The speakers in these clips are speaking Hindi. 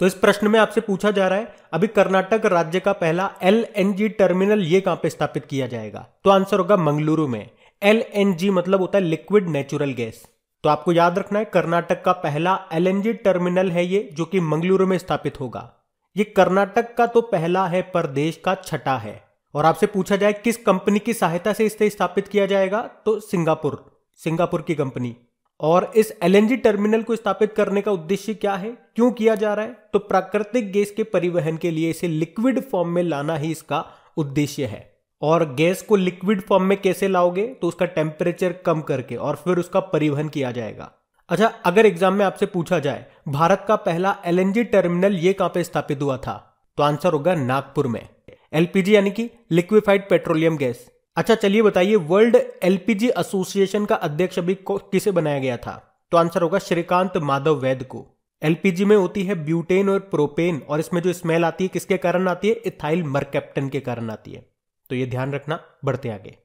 तो इस प्रश्न में आपसे पूछा जा रहा है अभी कर्नाटक राज्य का पहला एल टर्मिनल ये कहां पे स्थापित किया जाएगा तो आंसर होगा मंगलुरु में एल मतलब होता है लिक्विड नेचुरल गैस तो आपको याद रखना है कर्नाटक का पहला एल टर्मिनल है ये जो कि मंगलुरु में स्थापित होगा ये कर्नाटक का तो पहला है पर देश का छठा है और आपसे पूछा जाए किस कंपनी की सहायता से इसे स्थापित किया जाएगा तो सिंगापुर सिंगापुर की कंपनी और इस एलएनजी टर्मिनल को स्थापित करने का उद्देश्य क्या है क्यों किया जा रहा है तो प्राकृतिक गैस के परिवहन के लिए इसे लिक्विड फॉर्म में लाना ही इसका उद्देश्य है और गैस को लिक्विड फॉर्म में कैसे लाओगे तो उसका टेम्परेचर कम करके और फिर उसका परिवहन किया जाएगा अच्छा अगर एग्जाम में आपसे पूछा जाए भारत का पहला एलएनजी टर्मिनल ये कहां पे स्थापित हुआ था तो आंसर होगा नागपुर में एलपीजी यानी कि लिक्विफाइड पेट्रोलियम गैस अच्छा चलिए बताइए वर्ल्ड एलपीजी एसोसिएशन का अध्यक्ष अभी किसे बनाया गया था तो आंसर होगा श्रीकांत माधव वैद को एलपीजी में होती है ब्यूटेन और प्रोपेन और इसमें जो स्मेल आती है किसके कारण आती है इथाइल मरकैप्टन के कारण आती है तो ये ध्यान रखना बढ़ते आगे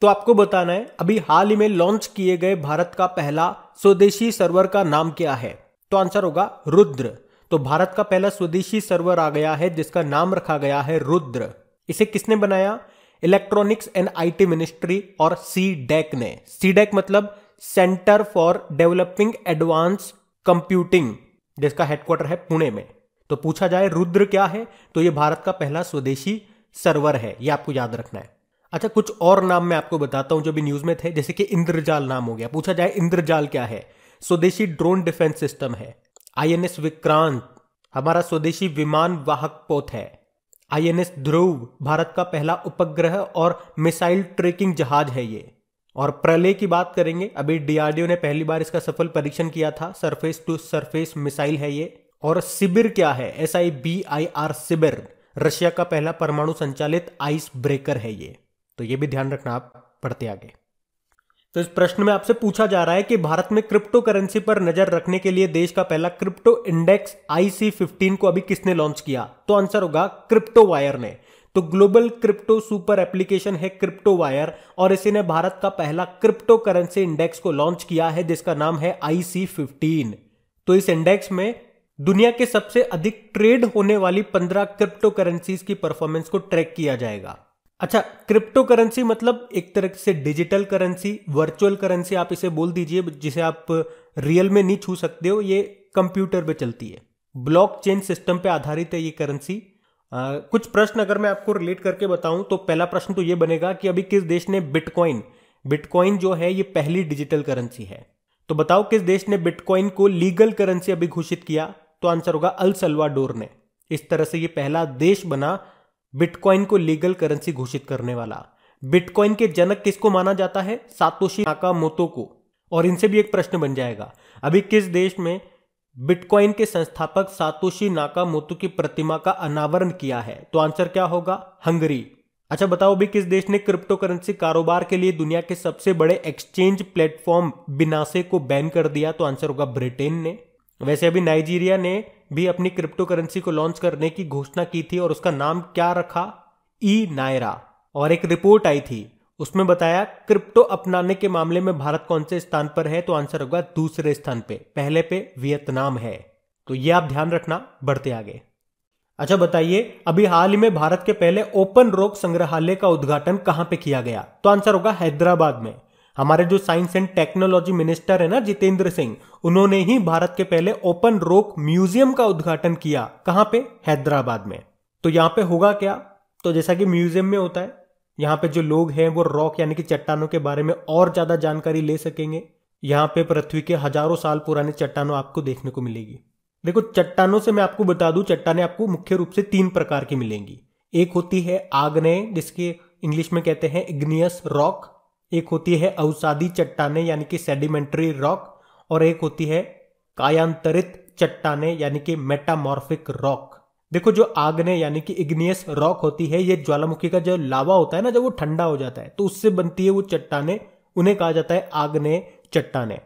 तो आपको बताना है अभी हाल ही में लॉन्च किए गए भारत का पहला स्वदेशी सर्वर का नाम क्या है तो आंसर होगा रुद्र तो भारत का पहला स्वदेशी सर्वर आ गया है जिसका नाम रखा गया है रुद्र इसे किसने बनाया इलेक्ट्रॉनिक्स एंड आईटी मिनिस्ट्री और सी डेक e ने सी डेक e मतलब centre for developing advance computing जिसका हेडक्वार्टर है पुणे में तो पूछा जाए रुद्र क्या है तो ये भारत का पहला स्वदेशी सर्वर है ये आपको याद रखना है अच्छा कुछ और नाम मैं आपको बताता हूं जो भी न्यूज़ में थे जैसे कि इंद्रजाल नाम हो गया पूछा जाए इंद्रजाल क्या है स्वदेशी ड्रोन डिफेंस सिस्टम है आईएनएस विक्रांत हमारा स्वदेशी विमान वाहक पोत है आईएनएस ध्रुव भारत का पहला उपग्रह और मिसाइल ट्रेकिंग जहाज है ये और प्रलय की बात करेंगे अभी डीआरडीओ ने पहली बार इसका सफल परीक्षण किया था सरफेस टू सरफेस मिसाइल है ये और सिबिर क्या है S I B I R Sibir Russia का पहला परमाणु संचालित आइस ब्रेकर है ये तो ये भी ध्यान रखना आप पढ़ते आगे तो इस प्रश्न में आपसे पूछा जा रहा है कि भारत में क्रिप्टो करेंसी पर नजर रखने के लिए देश का पहला क्रिप्टो इंडेक्स आईसी फिफ्टीन को अभी किसने लॉन्च किया तो आंसर होगा क्रिप्टो वायर ने तो ग्लोबल क्रिप्टो सुपर एप्लीकेशन है क्रिप्टो वायर और इसी ने भारत का पहला क्रिप्टो करेंसी इंडेक्स को लॉन्च किया है जिसका नाम है आईसी फिफ्टीन तो इस इंडेक्स में दुनिया के सबसे अधिक ट्रेड होने वाली पंद्रह क्रिप्टो करेंसीज की परफॉर्मेंस को ट्रैक किया जाएगा अच्छा क्रिप्टो करेंसी मतलब एक तरह से डिजिटल करेंसी वर्चुअल करेंसी आप इसे बोल दीजिए जिसे आप रियल में नहीं छू सकते हो ये कंप्यूटर पे चलती है ब्लॉकचेन सिस्टम पे आधारित है ये करेंसी कुछ प्रश्न अगर मैं आपको रिलेट करके बताऊं तो पहला प्रश्न तो ये बनेगा कि अभी किस देश ने बिटकॉइन बिटकॉइन जो है ये पहली डिजिटल करेंसी है तो बताओ किस देश ने बिटकॉइन को लीगल करेंसी अभी घोषित किया तो आंसर होगा अल ने इस तरह से ये पहला देश बना बिटकॉइन को लीगल करेंसी घोषित करने वाला बिटकॉइन के जनक किसको माना जाता है सातोशी मोतो को और इनसे भी एक प्रश्न बन जाएगा अभी किस देश में बिटकॉइन के संस्थापक सातोशी मोतो की प्रतिमा का अनावरण किया है तो आंसर क्या होगा हंगरी अच्छा बताओ भी किस देश ने क्रिप्टो करेंसी कारोबार के लिए दुनिया के सबसे बड़े एक्सचेंज प्लेटफॉर्म बिनासे को बैन कर दिया तो आंसर होगा ब्रिटेन ने वैसे अभी नाइजीरिया ने भी अपनी क्रिप्टो करेंसी को लॉन्च करने की घोषणा की थी और उसका नाम क्या रखा ई नायरा और एक रिपोर्ट आई थी उसमें बताया क्रिप्टो अपनाने के मामले में भारत कौन से स्थान पर है तो आंसर होगा दूसरे स्थान पे पहले पे वियतनाम है तो ये आप ध्यान रखना बढ़ते आगे अच्छा बताइए अभी हाल ही में भारत के पहले ओपन रोक संग्रहालय का उद्घाटन कहां पे किया गया तो आंसर होगा हैदराबाद में हमारे जो साइंस एंड टेक्नोलॉजी मिनिस्टर है ना जितेंद्र सिंह उन्होंने ही भारत के पहले ओपन रोक म्यूजियम का उद्घाटन किया कहां पे हैदराबाद में तो यहां पे होगा क्या तो जैसा कि म्यूजियम में होता है यहाँ पे जो लोग हैं वो रॉक यानी कि चट्टानों के बारे में और ज्यादा जानकारी ले सकेंगे यहाँ पे पृथ्वी के हजारों साल पुराने चट्टानों आपको देखने को मिलेगी देखो चट्टानों से मैं आपको बता दूं चट्टाने आपको मुख्य रूप से तीन प्रकार की मिलेंगी एक होती है आग्नेय जिसके इंग्लिश में कहते हैं इग्नियस रॉक एक होती है अवसादी चट्टाने यानी कि सेडिमेंट्री रॉक और एक होती है कायांतरित चट्टाने यानी कि मेटामॉर्फिक रॉक देखो जो आग्ने यानी कि इग्नियस रॉक होती है ये ज्वालामुखी का जो लावा होता है ना जब वो ठंडा हो जाता है तो उससे बनती है वो चट्टाने उन्हें कहा जाता है आग्ने चट्टाने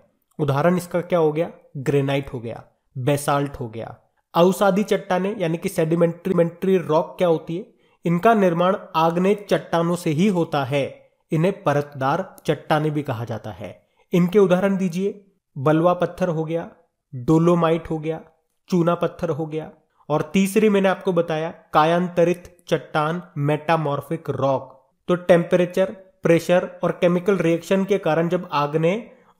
उदाहरण इसका क्या हो गया ग्रेनाइट हो गया बेसाल्ट हो गया अवसादी चट्टाने यानी कि सेडिमेंट्रीमेंट्री रॉक क्या होती है इनका निर्माण आग्ने चट्टानों से ही होता है इन्हें परतदार चट्टाने भी कहा जाता है इनके उदाहरण दीजिए बलवा पत्थर हो गया डोलोमाइट हो गया चूना पत्थर हो गया और तीसरी मैंने आपको बताया कायांतरित चट्टान मेटामॉर्फिक रॉक तो टेम्परेचर प्रेशर और केमिकल रिएक्शन के कारण जब आग्ने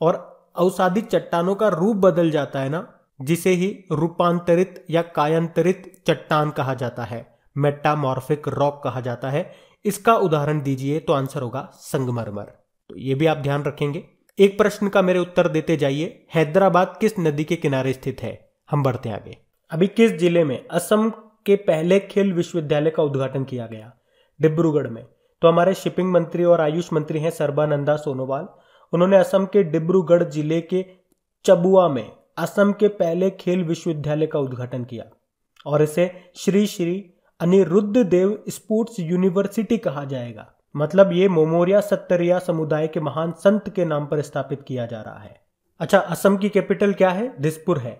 और अवसादित चट्टानों का रूप बदल जाता है ना जिसे ही रूपांतरित या कायांतरित चट्टान कहा जाता है मेटामॉर्फिक रॉक कहा जाता है इसका उदाहरण दीजिए तो आंसर होगा संगमरमर तो ये भी आप ध्यान रखेंगे एक प्रश्न का मेरे उत्तर देते जाइए हैदराबाद किस नदी के किनारे स्थित है हम बढ़ते आगे अभी किस जिले में असम के पहले खेल विश्वविद्यालय का उद्घाटन किया गया डिब्रूगढ़ में तो हमारे शिपिंग मंत्री और आयुष मंत्री हैं सर्बानंदा सोनोवाल उन्होंने असम के डिब्रूगढ़ जिले के चबुआ में असम के पहले खेल विश्वविद्यालय का उद्घाटन किया और इसे श्री श्री अनिरुद्ध देव स्पोर्ट्स यूनिवर्सिटी कहा जाएगा मतलब ये मोमोरिया सत्तरिया समुदाय के महान संत के नाम पर स्थापित किया जा रहा है अच्छा असम की कैपिटल क्या है दिसपुर है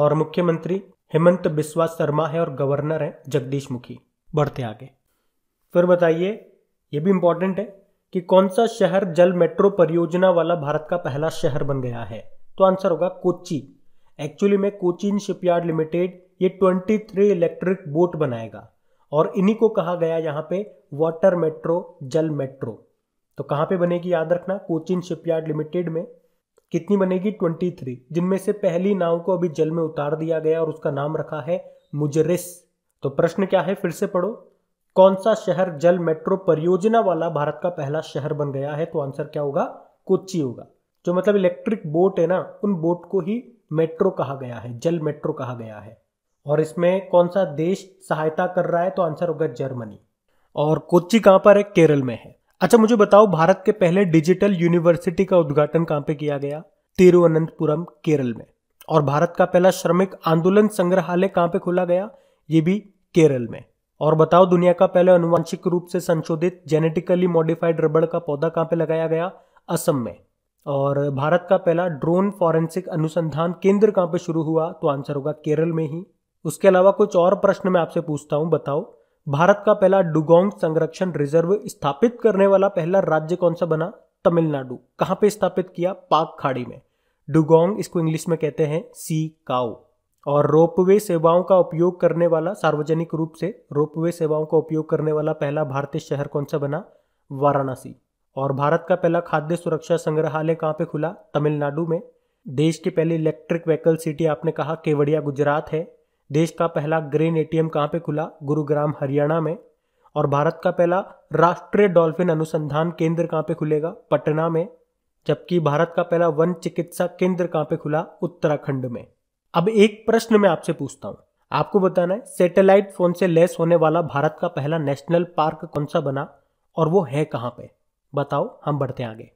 और मुख्यमंत्री हेमंत बिस्वा शर्मा है और गवर्नर है जगदीश मुखी बढ़ते आगे फिर बताइए ये भी इंपॉर्टेंट है कि कौन सा शहर जल मेट्रो परियोजना वाला भारत का पहला शहर बन गया है तो आंसर होगा कोची एक्चुअली में कोचिन शिपयार्ड लिमिटेड ये 23 इलेक्ट्रिक बोट बनाएगा और इन्हीं को कहा गया यहाँ पे वाटर मेट्रो जल मेट्रो तो कहाँ पे बनेगी याद रखना कोचिन शिपयार्ड लिमिटेड में कितनी बनेगी ट्वेंटी थ्री जिनमें से पहली नाव को अभी जल में उतार दिया गया और उसका नाम रखा है मुजरिस तो प्रश्न क्या है फिर से पढ़ो कौन सा शहर जल मेट्रो परियोजना वाला भारत का पहला शहर बन गया है तो आंसर क्या होगा कोची होगा जो मतलब इलेक्ट्रिक बोट है ना उन बोट को ही मेट्रो कहा गया है जल मेट्रो कहा गया है और इसमें कौन सा देश सहायता कर रहा है तो आंसर होगा जर्मनी और कोच्चि कहां पर है केरल में है अच्छा मुझे बताओ भारत के पहले डिजिटल यूनिवर्सिटी का उद्घाटन कहाँ पे किया गया तिरुवनंतपुरम केरल में और भारत का पहला श्रमिक आंदोलन संग्रहालय कहां पे खोला गया ये भी केरल में और बताओ दुनिया का पहला अनुवांशिक रूप से संशोधित जेनेटिकली मॉडिफाइड रबड़ का पौधा कहाँ पे लगाया गया असम में और भारत का पहला ड्रोन फॉरेंसिक अनुसंधान केंद्र कहाँ पे शुरू हुआ तो आंसर होगा केरल में ही उसके अलावा कुछ और प्रश्न मैं आपसे पूछता हूं बताओ भारत का पहला डुगोंग संरक्षण रिजर्व स्थापित करने वाला पहला राज्य कौन सा बना तमिलनाडु कहाँ पे स्थापित किया पाक खाड़ी में डुगोंग इसको इंग्लिश में कहते हैं सी काओ और रोपवे सेवाओं का उपयोग करने वाला सार्वजनिक रूप से रोपवे सेवाओं का उपयोग करने वाला पहला भारतीय शहर कौन सा बना वाराणसी और भारत का पहला खाद्य सुरक्षा संग्रहालय कहाँ पे खुला तमिलनाडु में देश की पहले इलेक्ट्रिक व्हीकल सिटी आपने कहा केवड़िया गुजरात है देश का पहला ग्रेन एटीएम कहां पे खुला गुरुग्राम हरियाणा में और भारत का पहला राष्ट्रीय डॉल्फिन अनुसंधान केंद्र कहाँ पे खुलेगा पटना में जबकि भारत का पहला वन चिकित्सा केंद्र कहाँ पे खुला उत्तराखंड में अब एक प्रश्न मैं आपसे पूछता हूँ आपको बताना है सैटेलाइट फोन से लेस होने वाला भारत का पहला नेशनल पार्क कौन सा बना और वो है कहाँ पे बताओ हम बढ़ते आगे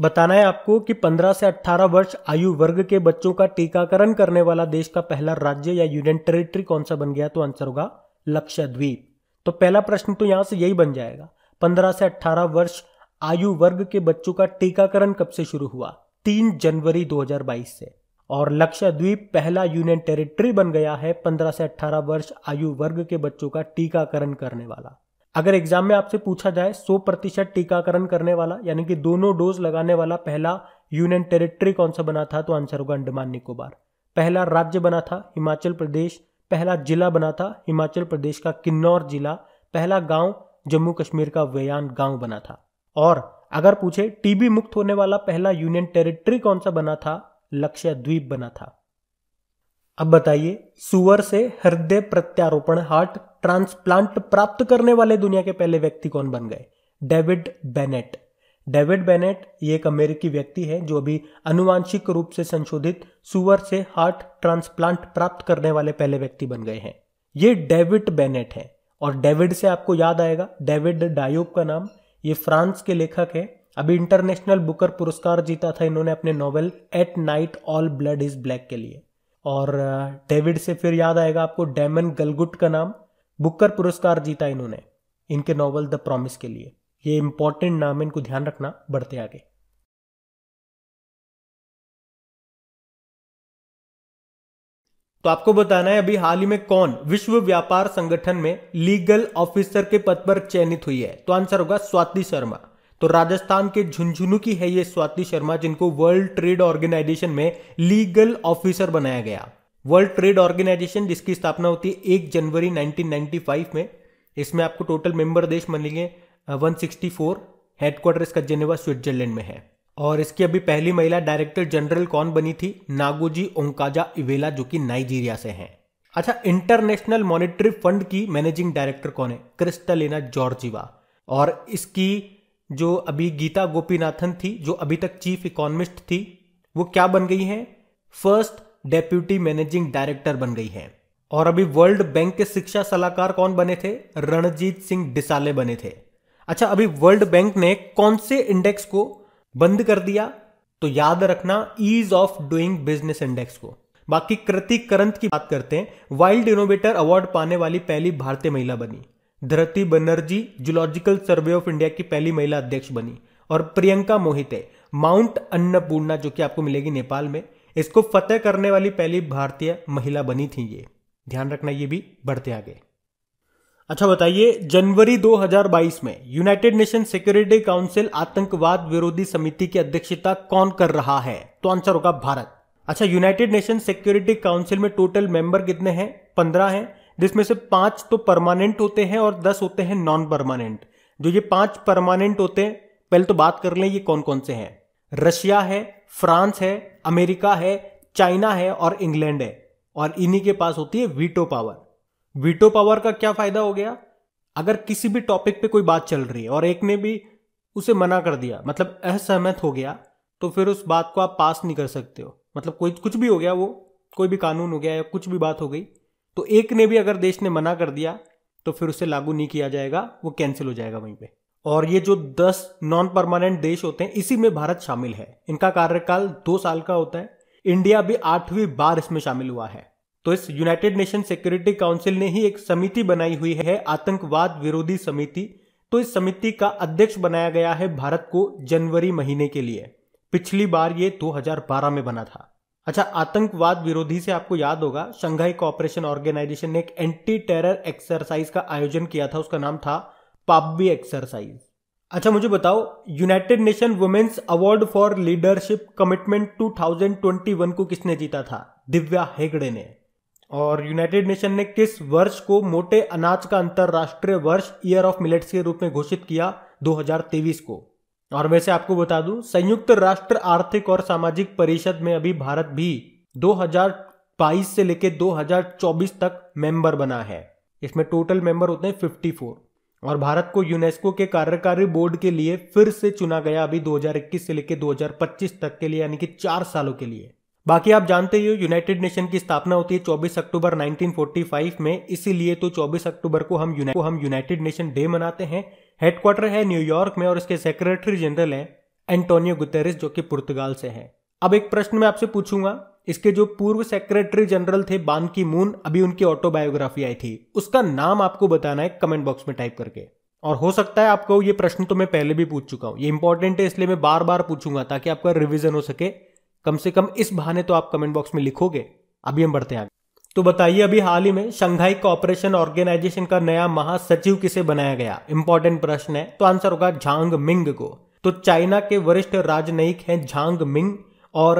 बताना है आपको कि 15 से 18 वर्ष आयु वर्ग के बच्चों का टीकाकरण करने वाला देश का पहला राज्य या यूनियन टेरिटरी कौन सा बन गया तो आंसर होगा लक्षद्वीप तो पहला प्रश्न तो यहां से यही बन जाएगा 15 से 18 वर्ष आयु वर्ग के बच्चों का टीकाकरण कब से शुरू हुआ 3 जनवरी 2022 से और लक्षद्वीप पहला यूनियन टेरिटरी बन गया है 15 से 18 वर्ष आयु वर्ग के बच्चों का टीकाकरण करने वाला अगर एग्जाम में आपसे पूछा जाए 100 प्रतिशत टीकाकरण करने वाला यानी कि दोनों डोज लगाने वाला पहला यूनियन टेरिटरी कौन सा बना था तो आंसर होगा अंडमान निकोबार पहला राज्य बना था हिमाचल प्रदेश पहला जिला बना था हिमाचल प्रदेश का किन्नौर जिला पहला गांव जम्मू कश्मीर का व्यान गांव बना था और अगर पूछे टीबी मुक्त होने वाला पहला यूनियन टेरिटरी कौन सा बना था लक्ष्य द्वीप बना था अब बताइए सुअर से हृदय प्रत्यारोपण हार्ट ट्रांसप्लांट प्राप्त करने वाले दुनिया के पहले व्यक्ति कौन बन गए डेविड बेनेट डेविड बेनेट ये एक अमेरिकी व्यक्ति है जो अभी अनुवांशिक रूप से संशोधित सुअर से हार्ट ट्रांसप्लांट प्राप्त करने वाले पहले व्यक्ति बन गए हैं ये डेविड बेनेट है और डेविड से आपको याद आएगा डेविड डायोब का नाम ये फ्रांस के लेखक है अभी इंटरनेशनल बुकर पुरस्कार जीता था इन्होंने अपने novel at night all blood is black के लिए और डेविड से फिर याद आएगा आपको डेमन गलगुट का नाम बुकर पुरस्कार जीता इन्होंने इनके नॉवल द प्रॉमिस के लिए ये इंपॉर्टेंट नाम इनको ध्यान रखना बढ़ते आगे तो आपको बताना है अभी हाल ही में कौन विश्व व्यापार संगठन में लीगल ऑफिसर के पद पर चयनित हुई है तो आंसर होगा स्वाति शर्मा तो राजस्थान के झुंझुनू की है ये स्वाति शर्मा जिनको वर्ल्ड ट्रेड ऑर्गेनाइजेशन में लीगल ऑफिसर बनाया गया वर्ल्ड ट्रेड ऑर्गेनाइजेशन जिसकी स्थापना होती है एक जनवरी 1995 में इसमें आपको टोटल मेंबर देश मिलेंगे 164 हेडक्वार्टर इसका जेनेवा स्विट्जरलैंड में है और इसकी अभी पहली महिला डायरेक्टर जनरल कौन बनी थी नागोजी ओंकाजा इवेला जो कि नाइजीरिया से हैं अच्छा इंटरनेशनल मॉनिटरी फंड की मैनेजिंग डायरेक्टर कौन है क्रिस्टलिना जॉर्जिवा और इसकी जो अभी गीता गोपीनाथन थी जो अभी तक चीफ इकोनॉमिस्ट थी वो क्या बन गई हैं फर्स्ट डेप्यूटी मैनेजिंग डायरेक्टर बन गई हैं और अभी वर्ल्ड बैंक के शिक्षा सलाहकार कौन बने थे रणजीत सिंह डिसाले बने थे अच्छा अभी वर्ल्ड बैंक ने कौन से इंडेक्स को बंद कर दिया तो याद रखना ease of doing business index को बाकी कृतिक करंत की बात करते हैं वाइल्ड इनोवेटर अवार्ड पाने वाली पहली भारतीय महिला बनी Dhriti Banerjee Zoological Survey of India की पहली महिला अध्यक्ष बनी और प्रियंका मोहिते माउंट अन्नपूर्णा जो कि आपको मिलेगी नेपाल में इसको फतेह करने वाली पहली भारतीय महिला बनी थी ये ध्यान रखना ये भी बढ़ते आगे अच्छा बताइए जनवरी 2022 में यूनाइटेड नेशन सिक्योरिटी काउंसिल आतंकवाद विरोधी समिति की अध्यक्षता कौन कर रहा है तो आंसर होगा भारत अच्छा यूनाइटेड नेशन सिक्योरिटी काउंसिल में टोटल मेंबर कितने हैं पंद्रह हैं जिसमें से पांच तो परमानेंट होते हैं और दस होते हैं नॉन परमानेंट जो ये पांच परमानेंट होते हैं पहले तो बात कर लें ये कौन कौन से हैं रशिया है फ्रांस है अमेरिका है चाइना है और इंग्लैंड है और इन्हीं के पास होती है वीटो पावर वीटो पावर का क्या फायदा हो गया अगर किसी भी टॉपिक पे कोई बात चल रही है और एक ने भी उसे मना कर दिया मतलब असहमत हो गया तो फिर उस बात को आप पास नहीं कर सकते हो मतलब कोई कुछ भी हो गया वो कोई भी कानून हो गया या कुछ भी बात हो गई तो एक ने भी अगर देश ने मना कर दिया तो फिर उसे लागू नहीं किया जाएगा वो कैंसिल हो जाएगा वहीं पे और ये जो दस नॉन परमानेंट देश होते हैं इसी में भारत शामिल है इनका कार्यकाल दो साल का होता है इंडिया भी आठवीं बार इसमें शामिल हुआ है तो इस यूनाइटेड नेशन सिक्योरिटी काउंसिल ने ही एक समिति बनाई हुई है आतंकवाद विरोधी समिति तो इस समिति का अध्यक्ष बनाया गया है भारत को जनवरी महीने के लिए पिछली बार ये 2012 में बना था अच्छा आतंकवाद विरोधी से आपको याद होगा शंघाई कोऑपरेशन ऑर्गेनाइजेशन ने एक एंटी टेरर एक्सरसाइज का आयोजन किया था उसका नाम था पाबी एक्सरसाइज अच्छा मुझे बताओ United Nation women's award for leadership commitment 2021 को किसने जीता था दिव्या हेगड़े ने और यूनाइटेड नेशन ने किस वर्ष को मोटे अनाज का अंतर्राष्ट्रीय वर्ष ईयर ऑफ मिलेट्स के रूप में घोषित किया 2023 को और वैसे आपको बता दूं संयुक्त राष्ट्र आर्थिक और सामाजिक परिषद में अभी भारत भी 2022 से लेकर 2024 तक मेंबर बना है इसमें टोटल मेंबर होते हैं 54 और भारत को यूनेस्को के कार्यकारी बोर्ड के लिए फिर से चुना गया अभी 2021 से लेकर 2025 तक के लिए यानी कि चार सालों के लिए बाकी आप जानते ही हो यूनाइटेड नेशन की स्थापना होती है 24 अक्टूबर 1945 में इसीलिए तो 24 अक्टूबर को हम को हम यूनाइटेड नेशन डे मनाते हैं हेडक्वार्टर है न्यूयॉर्क में और इसके सेक्रेटरी जनरल है एंटोनियो गुतेरिस जो कि पुर्तगाल से हैं अब एक प्रश्न मैं आपसे पूछूंगा इसके जो पूर्व सेक्रेटरी जनरल थे बान की मून अभी उनकी ऑटोबायोग्राफी आई थी उसका नाम आपको बताना है कमेंट बॉक्स में टाइप करके और हो सकता है आपको ये प्रश्न तो मैं पहले भी पूछ चुका हूँ ये इंपॉर्टेंट है इसलिए मैं बार बार पूछूंगा ताकि आपका रिविजन हो सके कम से कम इस बहाने तो आप कमेंट बॉक्स में लिखोगे अभी हम बढ़ते हैं तो बताइए अभी हाल ही में शंघाई कॉपरेशन ऑर्गेनाइजेशन का नया महासचिव किसे बनाया गया इंपॉर्टेंट प्रश्न है तो आंसर होगा झांग मिंग को तो चाइना के वरिष्ठ राजनयिक हैं झांग मिंग और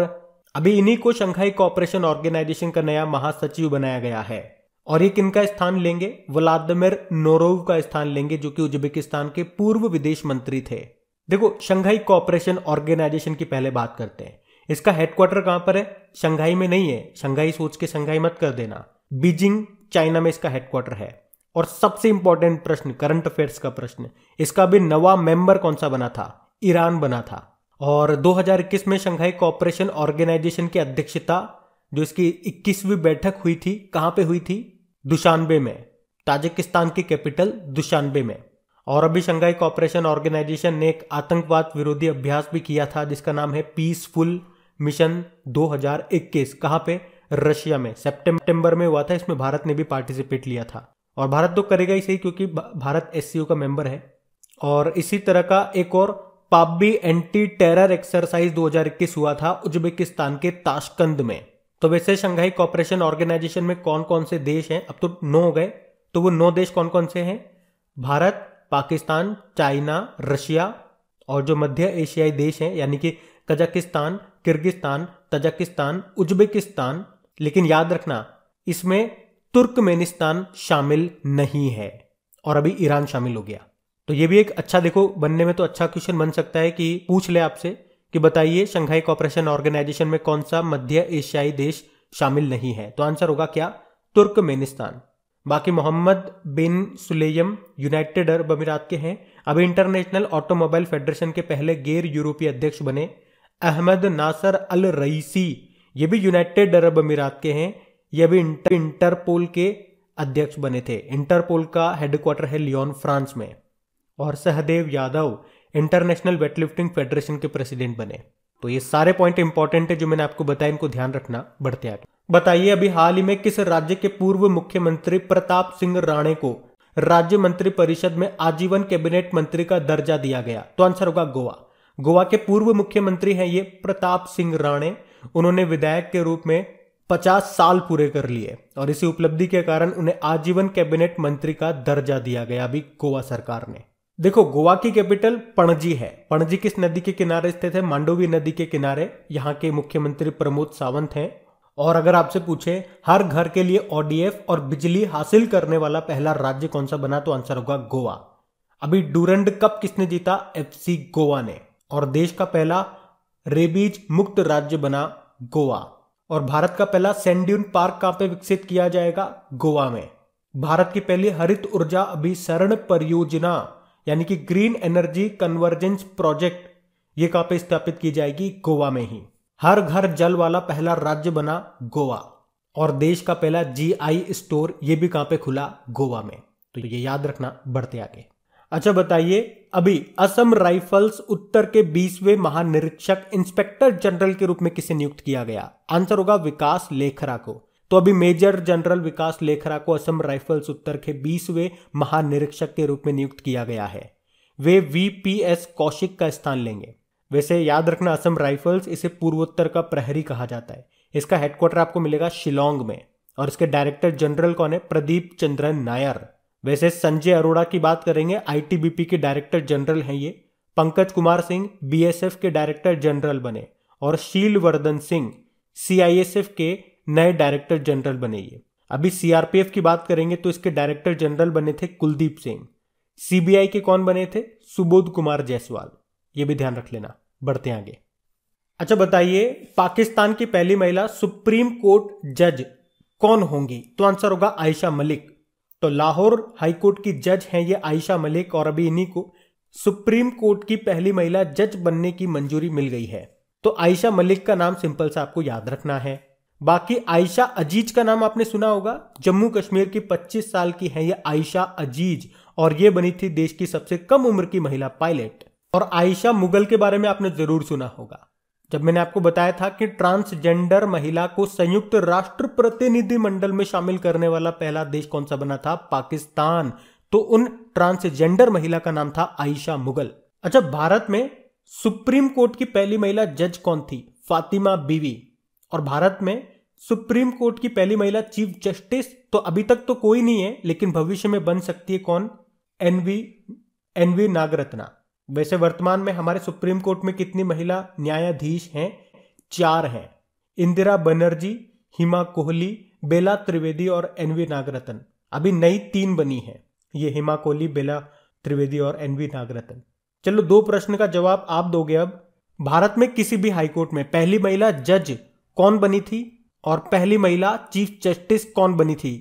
अभी इन्हीं को शंघाई कॉपरेशन ऑर्गेनाइजेशन का नया महासचिव बनाया गया है और ये किनका स्थान लेंगे व्लादिमिर नोरोव का स्थान लेंगे जो कि उज्बेकिस्तान के पूर्व विदेश मंत्री थे देखो शंघाई कॉपरेशन ऑर्गेनाइजेशन की पहले बात करते हैं इसका हेडक्वार्टर कहां पर है शंघाई में नहीं है शंघाई सोच के शंघाई मत कर देना बीजिंग चाइना में इसका हेडक्वार्टर है और सबसे इंपॉर्टेंट प्रश्न करंट अफेयर्स का प्रश्न इसका भी नवा मेंबर कौन सा बना था ईरान बना था और 2021 में शंघाई कॉपरेशन ऑर्गेनाइजेशन की अध्यक्षता जो इसकी 21वीं बैठक हुई थी कहां पे हुई थी दुशानबे में ताजिकिस्तान की कैपिटल दुशानबे में और अभी शंघाई कॉपरेशन ऑर्गेनाइजेशन ने एक आतंकवाद विरोधी अभ्यास भी किया था जिसका नाम है पीसफुल मिशन 2021 कहां पे रशिया में सितंबर में हुआ था इसमें भारत ने भी पार्टिसिपेट लिया था और भारत तो करेगा ही सही क्योंकि भारत एस का मेंबर है और इसी तरह का एक और पाबी एंटी टेरर एक्सरसाइज 2021 हुआ था उज्बेकिस्तान के ताशकंद में तो वैसे शंघाई कॉपरेशन ऑर्गेनाइजेशन में कौन कौन से देश हैं अब तो नौ हो गए तो वो नौ देश कौन कौन से हैं भारत पाकिस्तान चाइना रशिया और जो मध्य एशियाई देश हैं यानी कि कजाकिस्तान किर्गिस्तान तजाकिस्तान उज्बेकिस्तान लेकिन याद रखना इसमें तुर्कमेनिस्तान शामिल नहीं है और अभी ईरान शामिल हो गया तो ये भी एक अच्छा देखो बनने में तो अच्छा क्वेश्चन बन सकता है कि पूछ ले आपसे कि बताइए शंघाई कॉपरेशन ऑर्गेनाइजेशन में कौन सा मध्य एशियाई देश शामिल नहीं है तो आंसर होगा क्या तुर्कमेनिस्तान बाकी मोहम्मद बिन सुलेयम यूनाइटेड अरब अमीरात के हैं अभी इंटरनेशनल ऑटोमोबाइल फेडरेशन के पहले गैर यूरोपीय अध्यक्ष बने अहमद नासर अल रईसी ये भी यूनाइटेड अरब अमीरात के हैं ये भी इंटर, इंटरपोल के अध्यक्ष बने थे इंटरपोल का हेडक्वार्टर है लियोन फ्रांस में और Sahdev Yadav International Weightlifting Federation के प्रेसिडेंट बने तो ये सारे पॉइंट इंपॉर्टेंट है जो मैंने आपको बताया इनको ध्यान रखना बढ़ते आगे बताइए अभी हाल ही में किस राज्य के पूर्व मुख्यमंत्री प्रताप सिंह राणे को राज्य मंत्रिपरिषद में आजीवन कैबिनेट मंत्री का दर्जा दिया गया तो आंसर होगा गोवा गोवा के पूर्व मुख्यमंत्री हैं ये प्रताप सिंह राणे उन्होंने विधायक के रूप में 50 साल पूरे कर लिए और इसी उपलब्धि के कारण उन्हें आजीवन कैबिनेट मंत्री का दर्जा दिया गया अभी गोवा सरकार ने देखो गोवा की कैपिटल पणजी है पणजी किस नदी के किनारे स्थित है मांडोवी नदी के किनारे यहाँ के मुख्यमंत्री प्रमोद सावंत हैं और अगर आपसे पूछे हर घर के लिए ओडीएफ और बिजली हासिल करने वाला पहला राज्य कौन सा बना तो आंसर होगा गोवा अभी डूरंड कप किसने जीता एफसी गोवा ने और देश का पहला रेबीज मुक्त राज्य बना गोवा और भारत का पहला सेंड्यून पार्क कहां पे विकसित किया जाएगा गोवा में भारत की पहली हरित ऊर्जा अभिसरण परियोजना यानी कि ग्रीन एनर्जी कन्वर्जेंस प्रोजेक्ट ये कहां पे स्थापित की जाएगी गोवा में ही हर घर जल वाला पहला राज्य बना गोवा और देश का पहला जीआई स्टोर ये भी कहां पे खुला गोवा में तो ये याद रखना बढ़ते आगे अच्छा बताइए अभी असम राइफल्स उत्तर के 20वें महानिरीक्षक इंस्पेक्टर जनरल के रूप में किसे नियुक्त किया गया आंसर होगा विकास लेखरा को तो अभी मेजर जनरल विकास लेखरा को असम राइफल्स उत्तर के 20वें महानिरीक्षक के रूप में नियुक्त किया गया है वे वीपीएस कौशिक का स्थान लेंगे वैसे याद रखना असम राइफल्स इसे पूर्वोत्तर का प्रहरी कहा जाता है इसका हेडक्वार्टर आपको मिलेगा शिलोंग में और इसके डायरेक्टर जनरल कौन है प्रदीप चंद्रन नायर वैसे संजय अरोड़ा की बात करेंगे आईटीबीपी के डायरेक्टर जनरल हैं ये पंकज कुमार सिंह बीएसएफ के डायरेक्टर जनरल बने और शील वर्धन सिंह सीआईएसएफ के नए डायरेक्टर जनरल बने ये अभी सीआरपीएफ की बात करेंगे तो इसके डायरेक्टर जनरल बने थे कुलदीप सिंह सीबीआई के कौन बने थे सुबोध कुमार जायसवाल ये भी ध्यान रख लेना बढ़ते आगे अच्छा बताइए पाकिस्तान की पहली महिला सुप्रीम कोर्ट जज कौन होंगी तो आंसर होगा आयशा मलिक तो लाहौर हाईकोर्ट की जज हैं ये आयशा मलिक और अभी इन्हीं को सुप्रीम कोर्ट की पहली महिला जज बनने की मंजूरी मिल गई है तो आयशा मलिक का नाम सिंपल सा आपको याद रखना है बाकी आयशा अजीज का नाम आपने सुना होगा जम्मू कश्मीर की 25 साल की है ये आयशा अजीज और ये बनी थी देश की सबसे कम उम्र की महिला पायलट और आयशा मुगल के बारे में आपने जरूर सुना होगा जब मैंने आपको बताया था कि ट्रांसजेंडर महिला को संयुक्त राष्ट्र प्रतिनिधि मंडल में शामिल करने वाला पहला देश कौन सा बना था पाकिस्तान तो उन ट्रांसजेंडर महिला का नाम था आयशा मुगल अच्छा भारत में सुप्रीम कोर्ट की पहली महिला जज कौन थी फातिमा बीवी और भारत में सुप्रीम कोर्ट की पहली महिला चीफ जस्टिस तो अभी तक तो कोई नहीं है लेकिन भविष्य में बन सकती है कौन एनवी एनवी नागरत्ना वैसे वर्तमान में हमारे सुप्रीम कोर्ट में कितनी महिला न्यायाधीश हैं चार हैं इंदिरा बनर्जी हिमा कोहली बेला त्रिवेदी और एनवी नागरतन अभी नई तीन बनी है ये हिमा कोहली बेला त्रिवेदी और एनवी नागरत्न चलो दो प्रश्न का जवाब आप दोगे अब भारत में किसी भी हाईकोर्ट में पहली महिला जज कौन बनी थी और पहली महिला चीफ जस्टिस कौन बनी थी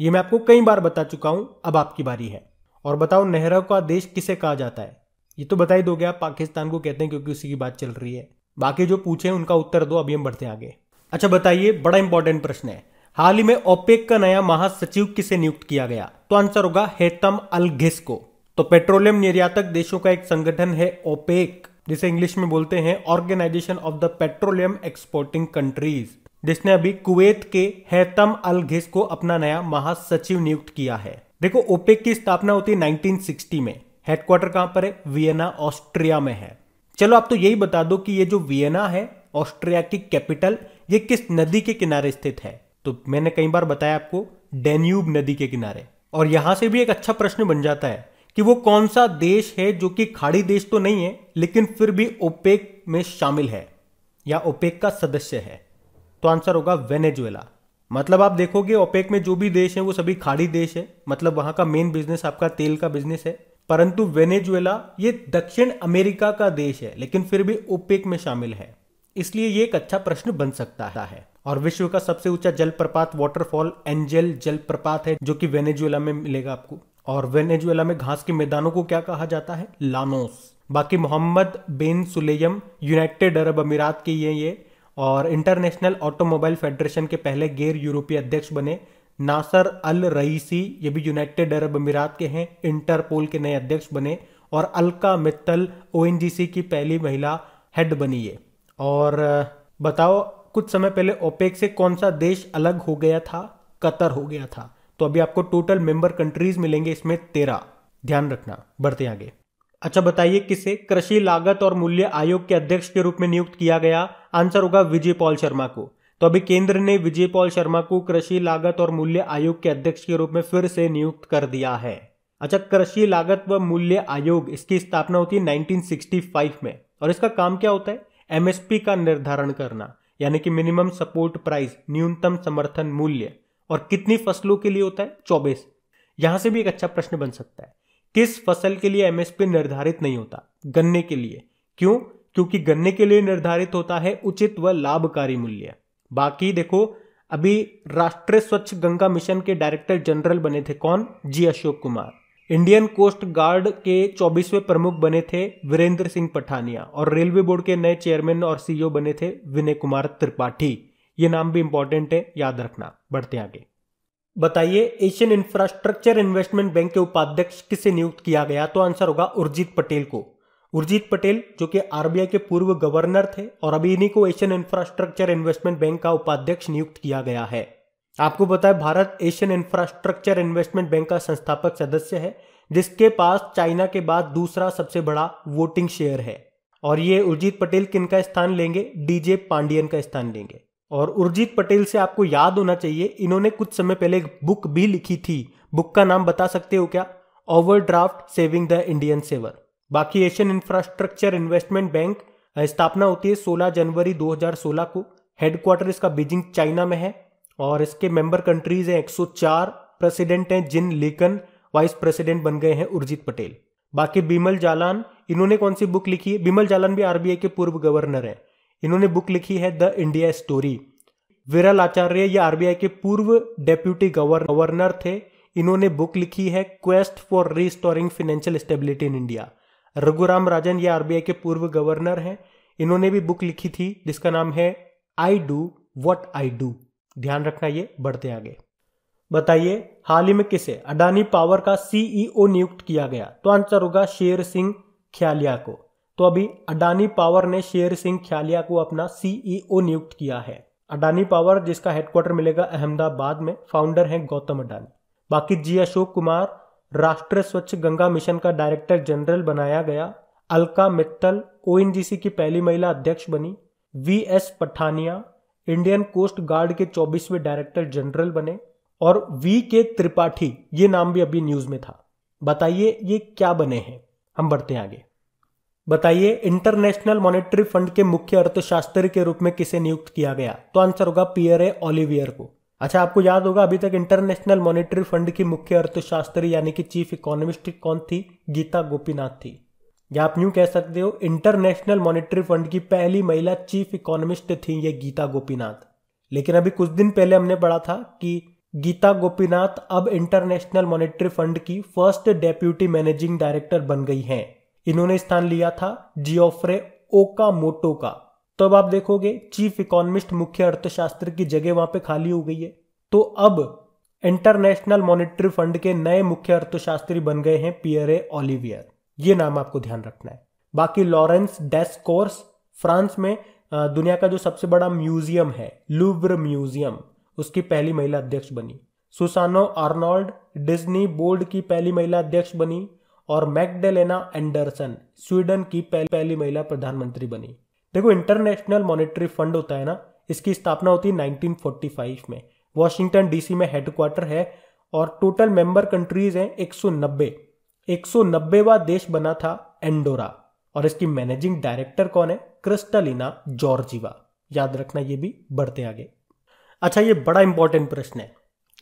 ये मैं आपको कई बार बता चुका हूं अब आपकी बारी है और बताओ नेहरू का देश किसे कहा जाता है ये तो बता ही दोगे आप पाकिस्तान को कहते हैं क्योंकि उसी की बात चल रही है बाकी जो पूछे उनका उत्तर दो अभी हम बढ़ते हैं आगे अच्छा बताइए बड़ा इंपॉर्टेंट प्रश्न है हाल ही में ओपेक का नया महासचिव किसे नियुक्त किया गया तो आंसर होगा हेतम अल घिस को तो पेट्रोलियम निर्यातक देशों का एक संगठन है ओपेक जिसे इंग्लिश में बोलते हैं Organization of the Petroleum Exporting Countries जिसने अभी कुवैत के हैतम अल घिस को अपना नया महासचिव नियुक्त किया है देखो ओपेक की स्थापना होती है 1960 में हेडक्वार्टर कहां पर है वियना ऑस्ट्रिया में है चलो आप तो यही बता दो कि ये जो वियना है ऑस्ट्रिया की कैपिटल ये किस नदी के किनारे स्थित है तो मैंने कई बार बताया आपको डेन्यूब नदी के किनारे और यहां से भी एक अच्छा प्रश्न बन जाता है कि वो कौन सा देश है जो कि खाड़ी देश तो नहीं है लेकिन फिर भी ओपेक में शामिल है या ओपेक का सदस्य है तो आंसर होगा वेनेजुएला मतलब आप देखोगे ओपेक में जो भी देश है वो सभी खाड़ी देश है मतलब वहां का मेन बिजनेस आपका तेल का बिजनेस है परंतु वेनेजुएला ये दक्षिण अमेरिका का देश है लेकिन फिर भी ओपेक में शामिल है इसलिए ये एक अच्छा प्रश्न बन सकता है और विश्व का सबसे ऊंचा जलप्रपात वाटरफॉल एंजल जलप्रपात है जो कि वेनेजुएला में मिलेगा आपको और वेनेजुएला में घास के मैदानों को क्या कहा जाता है लानोस बाकी मोहम्मद बिन सुलेयम यूनाइटेड अरब अमीरात के ये ये और इंटरनेशनल ऑटोमोबाइल फेडरेशन के पहले गैर यूरोपीय अध्यक्ष बने नासर अल रईसी ये भी यूनाइटेड अरब अमीरात के हैं इंटरपोल के नए अध्यक्ष बने और अलका मित्तल ओ की पहली महिला हेड बनी है और बताओ कुछ समय पहले ओपेक से कौन सा देश अलग हो गया था कतर हो गया था तो अभी आपको टोटल मेंबर कंट्रीज मिलेंगे इसमें तेरह ध्यान रखना बढ़ते आगे अच्छा बताइए किसे कृषि लागत और मूल्य आयोग के अध्यक्ष के रूप में नियुक्त किया गया आंसर होगा विजय पॉल शर्मा को तो अभी केंद्र ने विजय पॉल शर्मा को कृषि लागत और मूल्य आयोग के अध्यक्ष के रूप में फिर से नियुक्त कर दिया है अच्छा कृषि लागत व मूल्य आयोग इसकी स्थापना होती है 1965 में और इसका काम क्या होता है एमएसपी का निर्धारण करना यानी कि मिनिमम सपोर्ट प्राइस न्यूनतम समर्थन मूल्य और कितनी फसलों के लिए होता है चौबीस यहां से भी एक अच्छा प्रश्न बन सकता है किस फसल के लिए एमएसपी निर्धारित नहीं होता गन्ने के लिए क्यों क्योंकि गन्ने के लिए निर्धारित होता है उचित व लाभकारी मूल्य बाकी देखो अभी राष्ट्रीय स्वच्छ गंगा मिशन के डायरेक्टर जनरल बने थे कौन G Ashok Kumar Indian Coast Guard के 24वें प्रमुख बने थे वीरेंद्र सिंह पठानिया और रेलवे बोर्ड के नए चेयरमैन और सीईओ बने थे विनय कुमार त्रिपाठी ये नाम भी इंपॉर्टेंट है याद रखना बढ़ते आगे बताइए एशियन इंफ्रास्ट्रक्चर इन्वेस्टमेंट बैंक के उपाध्यक्ष किसे नियुक्त किया गया तो आंसर होगा उर्जित पटेल को उर्जित पटेल जो कि आरबीआई के पूर्व गवर्नर थे और अभी इन्हीं को एशियन इंफ्रास्ट्रक्चर इन्वेस्टमेंट बैंक का उपाध्यक्ष नियुक्त किया गया है आपको बताएं Bharat Asian Infrastructure Investment Bank का संस्थापक सदस्य है जिसके पास चाइना के बाद दूसरा सबसे बड़ा वोटिंग शेयर है और ये उर्जित पटेल किन का स्थान लेंगे डीजे पांडियन का स्थान लेंगे और उर्जित पटेल से आपको याद होना चाहिए इन्होंने कुछ समय पहले एक बुक भी लिखी थी बुक का नाम बता सकते हो क्या draft saving the Indian saver बाकी एशियन इंफ्रास्ट्रक्चर इन्वेस्टमेंट बैंक स्थापना होती है 16 जनवरी 2016 को हेडक्वार्टर इसका बीजिंग चाइना में है और इसके मेंबर कंट्रीज हैं 104 प्रेसिडेंट हैं जिन लेकन वाइस प्रेसिडेंट बन गए हैं उर्जित पटेल बाकी बिमल जालान इन्होंने कौन सी बुक लिखी है बिमल जालान भी आरबीआई के पूर्व गवर्नर हैं इन्होंने बुक लिखी है द इंडिया स्टोरी विरल आचार्य ये आरबीआई के पूर्व डेप्यूटी गवर्नर थे इन्होंने बुक लिखी है quest for restoring financial stability in India Raghuram Rajan ये आरबीआई के पूर्व गवर्नर हैं इन्होंने भी बुक लिखी थी जिसका नाम है I do what I do ध्यान रखना ये बढ़ते आगे बताइए हाल ही में किसे अडानी पावर का सीईओ e नियुक्त किया गया तो आंसर होगा शेर सिंह ख्यालिया को तो अभी अडानी पावर ने शेर सिंह ख्यालिया को अपना सीईओ e नियुक्त किया है अडानी पावर जिसका हेडक्वार्टर मिलेगा अहमदाबाद में फाउंडर हैं गौतम अडानी बाकी जी अशोक कुमार राष्ट्रीय स्वच्छ गंगा मिशन का डायरेक्टर जनरल बनाया गया अलका मित्तल ओ की पहली महिला अध्यक्ष बनी V S Pathania Indian Coast Guard के 24वें डायरेक्टर जनरल बने और वी के त्रिपाठी ये नाम भी अभी न्यूज में था बताइए ये क्या बने हैं हम बढ़ते हैं आगे बताइए इंटरनेशनल मॉनेटरी फंड के मुख्य अर्थशास्त्री के रूप में किसे नियुक्त किया गया तो आंसर होगा पियर ए ऑलिवियर को अच्छा आपको याद होगा अभी तक इंटरनेशनल मॉनेटरी फंड की मुख्य अर्थशास्त्री यानी कि चीफ इकोनॉमिस्ट कौन थी गीता गोपीनाथ थी या आप यूं कह सकते हो इंटरनेशनल मॉनेटरी फंड की पहली महिला चीफ इकोनॉमिस्ट थी ये गीता गोपीनाथ लेकिन अभी कुछ दिन पहले हमने पढ़ा था कि गीता गोपीनाथ अब इंटरनेशनल मॉनेटरी फंड की फर्स्ट डेप्यूटी मैनेजिंग डायरेक्टर बन गई हैं इन्होंने स्थान लिया था जियोफ्रे ओका मोटो का तब आप देखोगे चीफ इकोनॉमिस्ट मुख्य अर्थशास्त्र की जगह वहां पे खाली हो गई है तो अब इंटरनेशनल मॉनेटरी फंड के नए मुख्य अर्थशास्त्री बन गए हैं ए ओलिवियर ये नाम आपको ध्यान रखना है बाकी लॉरेंस डेस्कोर्स फ्रांस में दुनिया का जो सबसे बड़ा म्यूजियम है लुब्र म्यूजियम उसकी पहली महिला अध्यक्ष बनी सुसानो आर्नोल्ड डिज्नी बोर्ड की पहली महिला अध्यक्ष बनी और मैकडेलेना एंडरसन स्वीडन की पहली महिला प्रधानमंत्री बनी देखो इंटरनेशनल मॉनेटरी फंड होता है ना इसकी स्थापना होती है 1945 में वॉशिंगटन डीसी में हेडक्वार्टर है और टोटल मेंबर कंट्रीज हैं 190 वा देश बना था एंडोरा और इसकी मैनेजिंग डायरेक्टर कौन है क्रिस्टलिना जॉर्जिवा याद रखना ये भी बढ़ते आगे अच्छा ये बड़ा इंपॉर्टेंट प्रश्न है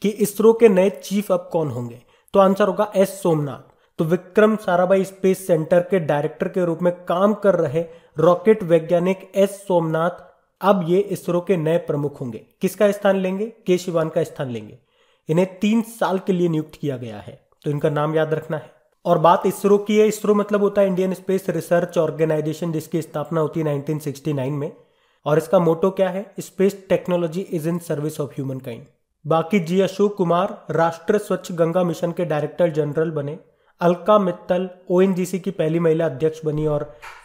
कि इसरो के नए चीफ अब कौन होंगे तो आंसर होगा एस सोमनाथ तो विक्रम साराभाई स्पेस सेंटर के डायरेक्टर के रूप में काम कर रहे रॉकेट वैज्ञानिक एस सोमनाथ अब ये इसरो के नए प्रमुख होंगे किसका स्थान लेंगे के शिवान का स्थान लेंगे इन्हें तीन साल के लिए नियुक्त किया गया है तो इनका नाम याद रखना है और बात इसरो की है इसरो मतलब होता है इंडियन स्पेस रिसर्च ऑर्गेनाइजेशन जिसकी स्थापना होती है 1969 में और इसका मोटो क्या है space technology is in service of humankind बाकी जी अशोक कुमार राष्ट्र स्वच्छ गंगा मिशन के डायरेक्टर जनरल बने अलका मित्तल ओ की पहली महिला अध्यक्ष बनी और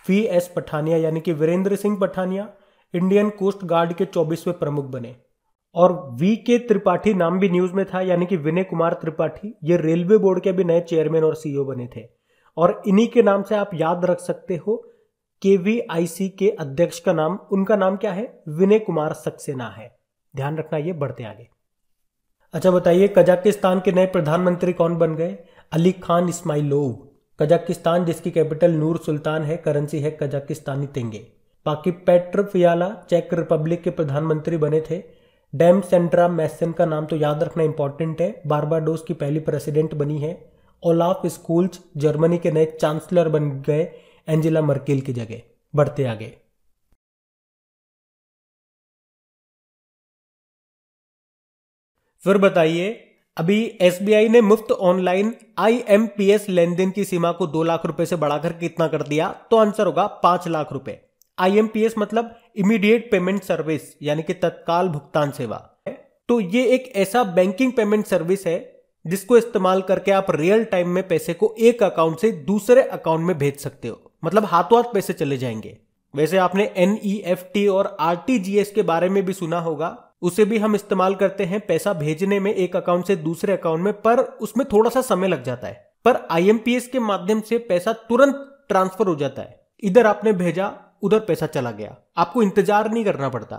वी एस पठानिया यानी कि Virendra Singh Pathania Indian Coast Guard के चौबीसवें प्रमुख बने और वी के त्रिपाठी नाम भी न्यूज में था यानी कि विनय कुमार त्रिपाठी ये रेलवे बोर्ड के भी नए चेयरमैन और सीईओ e बने थे और इन्हीं के नाम से आप याद रख सकते हो के वी आई सी के अध्यक्ष का नाम उनका नाम क्या है विनय कुमार सक्सेना है ध्यान रखना ये बढ़ते आगे अच्छा बताइए कजाकिस्तान के नए प्रधानमंत्री कौन बन गए अली खान इस्माइलोव कजाकिस्तान जिसकी कैपिटल नूर सुल्तान है करेंसी है कजाकिस्तानी तेंगे बाकी पेट्र फियाला चेक रिपब्लिक के प्रधानमंत्री बने थे डैम सेंट्रा मैसन का नाम तो याद रखना इंपॉर्टेंट है बारबाडोस की पहली प्रेसिडेंट बनी है ओलाफ स्कूल्स जर्मनी के नए चांसलर बन गए एंजेला मर्केल की जगह बढ़ते आगे फिर बताइए अभी एसबीआई ने मुफ्त ऑनलाइन आईएमपीएस लेन देन की सीमा को दो लाख रुपए से बढ़ाकर कितना कर दिया तो आंसर होगा पांच लाख रुपए आईएमपीएस मतलब इमीडिएट पेमेंट सर्विस यानी कि तत्काल भुगतान सेवा तो ये एक ऐसा बैंकिंग पेमेंट सर्विस है जिसको इस्तेमाल करके आप रियल टाइम में पैसे को एक अकाउंट से दूसरे अकाउंट में भेज सकते हो मतलब हाथों हाथ पैसे चले जाएंगे वैसे आपने एनईएफटी और आरटीजीएस के बारे में भी सुना होगा उसे भी हम इस्तेमाल करते हैं पैसा भेजने में एक अकाउंट से दूसरे अकाउंट में पर उसमें थोड़ा सा समय लग जाता है पर आईएमपीएस के माध्यम से पैसा तुरंत ट्रांसफर हो जाता है इधर आपने भेजा उधर पैसा चला गया आपको इंतजार नहीं करना पड़ता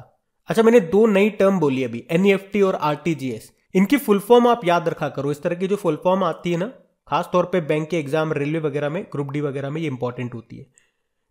अच्छा मैंने दो नई टर्म बोली अभी एनईएफटी e और आरटीजीएस इनकी फुल फॉर्म आप याद रखा करो इस तरह की जो फुल फॉर्म आती है ना खासतौर पे बैंक के एग्जाम रेलवे वगैरह में ग्रुप डी वगैरह में ये इंपॉर्टेंट होती है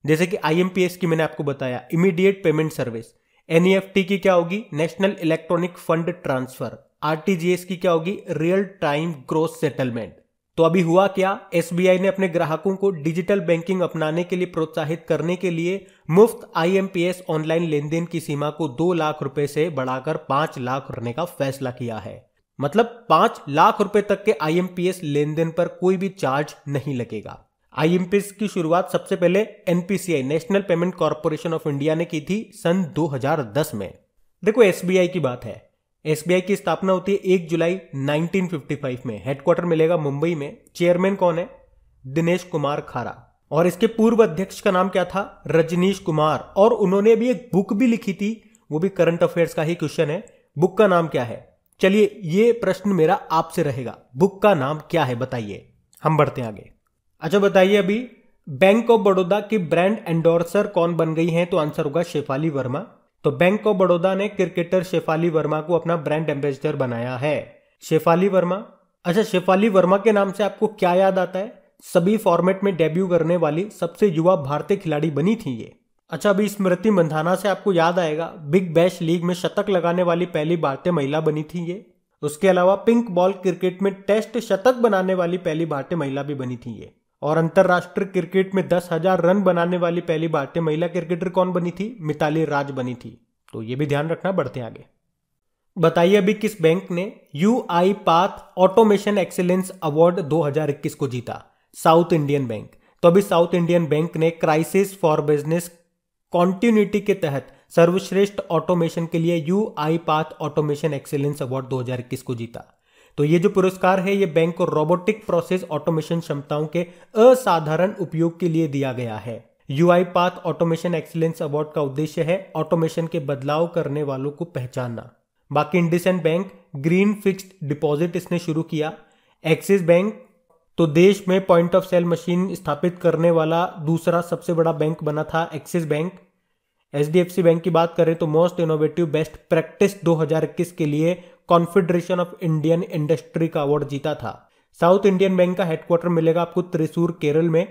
जैसे कि आईएमपीएस की मैंने आपको बताया immediate payment service NEFT e की क्या होगी national electronic fund transfer RTGS की क्या होगी रियल टाइम ग्रोथ सेटलमेंट तो अभी हुआ क्या एसबीआई ने अपने ग्राहकों को डिजिटल बैंकिंग अपनाने के लिए प्रोत्साहित करने के लिए मुफ्त आईएमपीएस ऑनलाइन लेन देन की सीमा को दो लाख रुपए से बढ़ाकर पांच लाख करने का फैसला किया है मतलब पांच लाख रुपए तक के आईएमपीएस लेनदेन पर कोई भी चार्ज नहीं लगेगा आई की शुरुआत सबसे पहले NPCI National Payment Corporation of India ने की थी सन 2010 में देखो एस की बात है एस की स्थापना होती है एक जुलाई 1955 में हेडक्वार्टर मिलेगा मुंबई में चेयरमैन कौन है दिनेश कुमार खारा और इसके पूर्व अध्यक्ष का नाम क्या था रजनीश कुमार और उन्होंने भी एक बुक भी लिखी थी वो भी करंट अफेयर्स का ही क्वेश्चन है बुक का नाम क्या है चलिए ये प्रश्न मेरा आपसे रहेगा बुक का नाम क्या है बताइए हम बढ़ते आगे अच्छा बताइए अभी बैंक ऑफ बड़ौदा की ब्रांड एंडोर्सर कौन बन गई हैं तो आंसर होगा शेफाली वर्मा तो बैंक ऑफ बड़ौदा ने क्रिकेटर शेफाली वर्मा को अपना ब्रांड एम्बेसडर बनाया है शेफाली वर्मा अच्छा शेफाली वर्मा के नाम से आपको क्या याद आता है सभी फॉर्मेट में डेब्यू करने वाली सबसे युवा भारतीय खिलाड़ी बनी थी ये अच्छा अभी स्मृति मंधाना से आपको याद आएगा बिग बैश लीग में शतक लगाने वाली पहली भारतीय महिला बनी थी ये उसके अलावा पिंक बॉल क्रिकेट में टेस्ट शतक बनाने वाली पहली भारतीय महिला भी बनी थी ये और अंतर्राष्ट्रीय क्रिकेट में दस हजार रन बनाने वाली पहली भारतीय महिला क्रिकेटर कौन बनी थी मिताली राज बनी थी तो ये भी ध्यान रखना बढ़ते आगे बताइए अभी किस बैंक ने UiPath automation excellence award 2021 को जीता साउथ इंडियन बैंक तो अभी साउथ इंडियन बैंक ने क्राइसिस फॉर बिजनेस कॉन्टिन्यूटी के तहत सर्वश्रेष्ठ ऑटोमेशन के लिए UiPath automation excellence award 2021 को जीता तो ये जो पुरस्कार है ये बैंक को रोबोटिक प्रोसेस ऑटोमेशन क्षमताओं के असाधारण उपयोग के लिए दिया गया है UiPath automation excellence award का उद्देश्य है ऑटोमेशन के बदलाव करने वालों को पहचानना बाकी IndusInd bank green fixed deposit इसने शुरू किया एक्सिस बैंक तो देश में पॉइंट ऑफ सेल मशीन स्थापित करने वाला दूसरा सबसे बड़ा बैंक बना था एक्सिस बैंक एच बैंक की बात करें तो मोस्ट इनोवेटिव बेस्ट प्रैक्टिस 2021 के लिए कॉन्फेडरेशन ऑफ इंडियन इंडस्ट्री का अवार्ड जीता था साउथ इंडियन बैंक का हेडक्वार्टर मिलेगा आपको त्रिशूर केरल में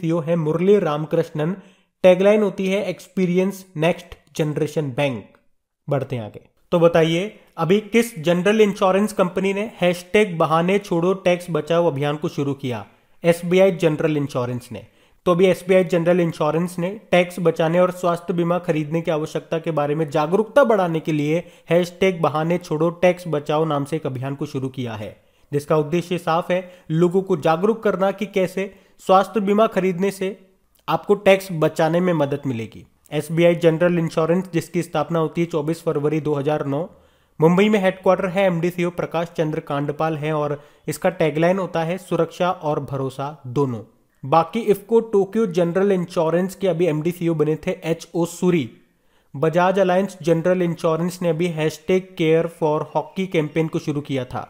सीओ है मुरली रामकृष्णन टैगलाइन होती है एक्सपीरियंस नेक्स्ट जनरेशन बैंक बढ़ते हैं आगे तो बताइए अभी किस जनरल इंश्योरेंस कंपनी ने हैशटैग बहाने छोड़ो टैक्स बचाओ अभियान को शुरू किया एसबीआई जनरल इंश्योरेंस ने तो अभी एस जनरल इंश्योरेंस ने टैक्स बचाने और स्वास्थ्य बीमा खरीदने की आवश्यकता के बारे में जागरूकता बढ़ाने के लिए हैशटैग बहाने छोड़ो टैक्स बचाओ नाम से एक अभियान को शुरू किया है जिसका उद्देश्य साफ है लोगों को जागरूक करना कि कैसे स्वास्थ्य बीमा खरीदने से आपको टैक्स बचाने में मदद मिलेगी एस जनरल इंश्योरेंस जिसकी स्थापना होती है चौबीस फरवरी दो मुंबई में हेडक्वार्टर है एमडीसीओ प्रकाश चंद्र कांडपाल है और इसका टैगलाइन होता है सुरक्षा और भरोसा दोनों बाकी इफको टोक्यो जनरल इंश्योरेंस के अभी एम बने थे H O Suri Bajaj Allianz general insurance ने अभी hashtag care for hockey campaign को शुरू किया था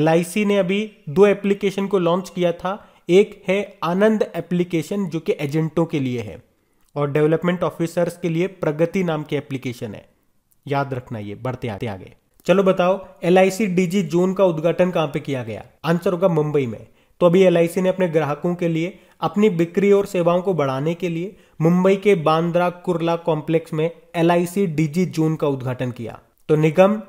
एल ने अभी दो एप्लीकेशन को लॉन्च किया था एक है आनंद एप्लीकेशन जो कि एजेंटों के लिए है और डेवलपमेंट ऑफिसर्स के लिए प्रगति नाम की एप्लीकेशन है याद रखना ये बढ़ते आते आगे चलो बताओ एल आई सी जोन का उद्घाटन कहां पे किया गया आंसर होगा मुंबई में तो अभी एल ने अपने ग्राहकों के लिए अपनी बिक्री और सेवाओं को बढ़ाने के लिए मुंबई के बांद्रा कुर्ला कॉम्प्लेक्स में एल डीजी जोन का उद्घाटन किया तो निगम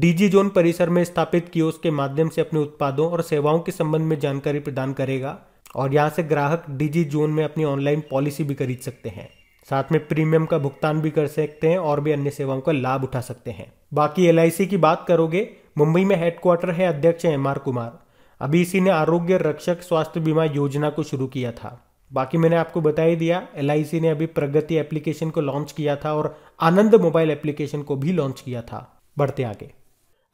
डीजी जोन परिसर में स्थापित कियोस्क के माध्यम से अपने उत्पादों और सेवाओं के संबंध में जानकारी प्रदान करेगा और यहाँ से ग्राहक डीजी जोन में अपनी ऑनलाइन पॉलिसी भी खरीद सकते हैं साथ में प्रीमियम का भुगतान भी कर सकते हैं और भी अन्य सेवाओं का लाभ उठा सकते हैं बाकी एल की बात करोगे मुंबई में हेडक्वार्टर है अध्यक्ष एम आर कुमार अभी इसी ने आरोग्य रक्षक स्वास्थ्य बीमा योजना को शुरू किया था बाकी मैंने आपको बता ही दिया एल ने अभी प्रगति एप्लीकेशन को लॉन्च किया था और आनंद मोबाइल एप्लीकेशन को भी लॉन्च किया था बढ़ते आगे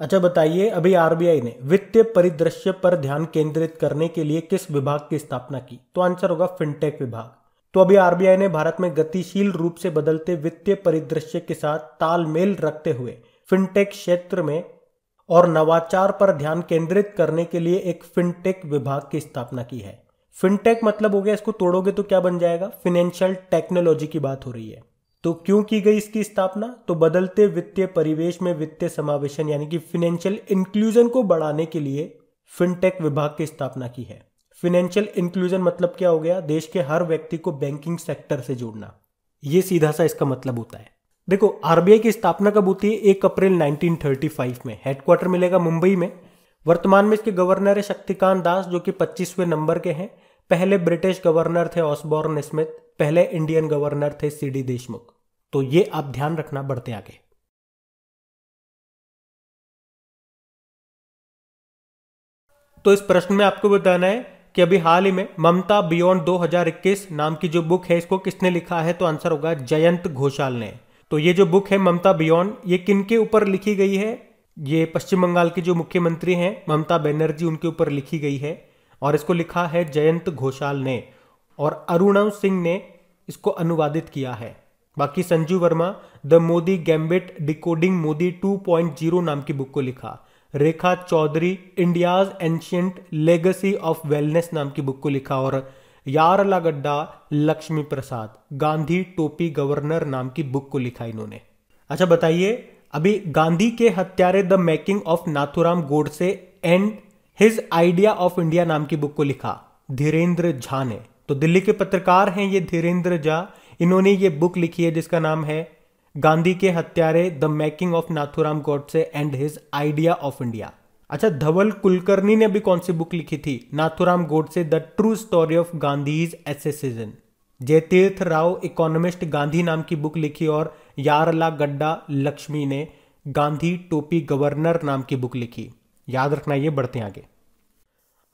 अच्छा बताइए अभी आरबीआई ने वित्तीय परिदृश्य पर ध्यान केंद्रित करने के लिए किस विभाग की स्थापना की तो आंसर होगा फिनटेक विभाग तो अभी आरबीआई ने भारत में गतिशील रूप से बदलते वित्तीय परिदृश्य के साथ तालमेल रखते हुए फिनटेक क्षेत्र में और नवाचार पर ध्यान केंद्रित करने के लिए एक फिनटेक विभाग की स्थापना की है फिनटेक मतलब हो गया इसको तोड़ोगे तो क्या बन जाएगा फिनेंशियल टेक्नोलॉजी की बात हो रही है तो क्यों की गई इसकी स्थापना तो बदलते वित्तीय परिवेश में वित्तीय समावेशन यानी कि फिनेंशियल इंक्लूजन को बढ़ाने के लिए फिनटेक विभाग की स्थापना की है फिनेंशियल इंक्लूजन मतलब क्या हो गया देश के हर व्यक्ति को बैंकिंग सेक्टर से जोड़ना ये सीधा सा इसका मतलब होता है देखो आरबीआई की स्थापना कब होती है एक अप्रैल 1935 में हेडक्वार्टर मिलेगा मुंबई में वर्तमान में इसके गवर्नर है शक्तिकांत दास जो कि 25वें नंबर के हैं पहले ब्रिटिश गवर्नर थे ऑसबॉर्न स्मिथ पहले इंडियन गवर्नर थे सी डी देशमुख तो ये आप ध्यान रखना बढ़ते आगे तो इस प्रश्न में आपको बताना है कि अभी हाल ही में ममता बियॉन्ड 2021 नाम की जो बुक है इसको किसने लिखा है तो आंसर होगा जयंत घोषाल ने तो ये जो बुक है ममता बियॉन्ड ये किन के ऊपर लिखी गई है ये पश्चिम बंगाल के जो मुख्यमंत्री हैं ममता बनर्जी उनके ऊपर लिखी गई है और इसको लिखा है जयंत घोषाल ने और अरुणव सिंह ने इसको अनुवादित किया है बाकी Sanjeev Verma the Modi gambit decoding Modi 2.0 नाम की बुक को लिखा Rekha Chaudhary India's ancient legacy of wellness नाम की बुक को लिखा और यारला गड्ढा लक्ष्मी प्रसाद गांधी टोपी गवर्नर नाम की बुक को लिखा इन्होंने अच्छा बताइए अभी गांधी के हत्यारे the making of Nathuram Godse and his idea of India नाम की बुक को लिखा धीरेन्द्र झा ने तो दिल्ली के पत्रकार हैं ये धीरेन्द्र झा इन्होंने ये बुक लिखी है जिसका नाम है गांधी के हत्यारे the making of Nathuram Godse and his idea of India अच्छा धवल कुलकर्णी ने भी कौन सी बुक लिखी थी Nathuram Godse the true story of Gandhi's assassination Jayateerth Rao economist Gandhi नाम की बुक लिखी और यारला गड्डा लक्ष्मी ने गांधी टोपी गवर्नर नाम की बुक लिखी याद रखना ये बढ़ते आगे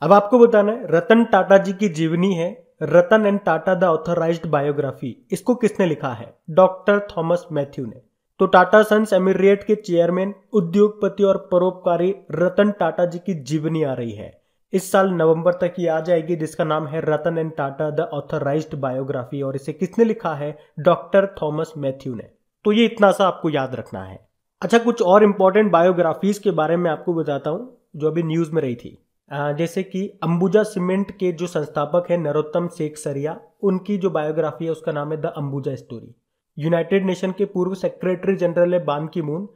अब आपको बताना है रतन टाटा जी की जीवनी है Ratan and Tata the authorized biography इसको किसने लिखा है डॉक्टर थॉमस मैथ्यू ने तो टाटा सन्स एमिरेट के चेयरमैन उद्योगपति और परोपकारी रतन टाटा जी की जीवनी आ रही है इस साल नवंबर तक ये आ जाएगी जिसका नाम है Ratan and Tata the authorized biography और इसे किसने लिखा है डॉक्टर थॉमस मैथ्यू ने तो ये इतना सा आपको याद रखना है अच्छा कुछ और इम्पोर्टेंट बायोग्राफीज के बारे में आपको बताता हूँ जो अभी न्यूज़ में रही थी जैसे कि अंबुजा सीमेंट के जो संस्थापक है नरोत्तम शेख सरिया उनकी जो बायोग्राफी है उसका नाम है the Ambuja story united nation के पूर्व सेक्रेटरी जनरल है बान की मून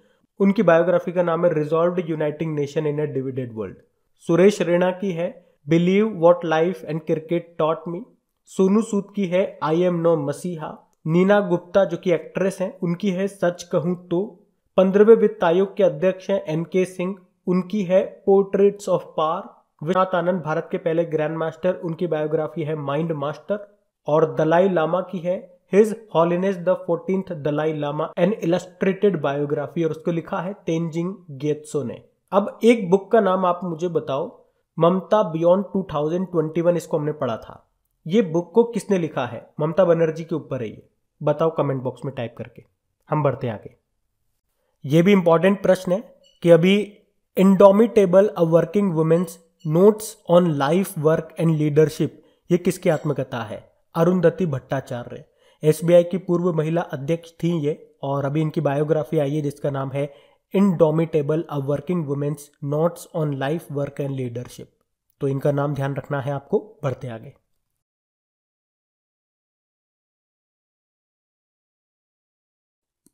उनकी बायोग्राफी का नाम है resolve uniting nation in a divided world Suresh Raina की है believe what life and cricket taught me Sonu Sood की है आई एम नो मसीहा नीना गुप्ता जो कि एक्ट्रेस हैं उनकी है सच कहूँ तो पंद्रहवें वित्त आयोग के अध्यक्ष हैं एम के सिंह उनकी है portraits of power Vishwanath Anand Bharat के पहले ग्रैंड मास्टर उनकी बायोग्राफी है माइंड मास्टर और दलाई लामा की है his holiness the fourteenth Dalai Lama an illustrated biography और उसको लिखा है तेंजिंग गेत्सो ने अब एक बुक का नाम आप मुझे बताओ ममता बियॉन्ड 2021 इसको हमने पढ़ा था ये बुक को किसने लिखा है ममता बनर्जी के ऊपर है ये बताओ कमेंट बॉक्स में टाइप करके हम बढ़ते आगे ये भी इंपॉर्टेंट प्रश्न है कि अभी indomitable a working women's notes on life work and leadership ये किसकी आत्मकथा है अरुंधति भट्टाचार्य एसबीआई की पूर्व महिला अध्यक्ष थी ये और अभी इनकी बायोग्राफी आई है जिसका नाम है indomitable a working women's notes on life work and leadership तो इनका नाम ध्यान रखना है आपको बढ़ते आगे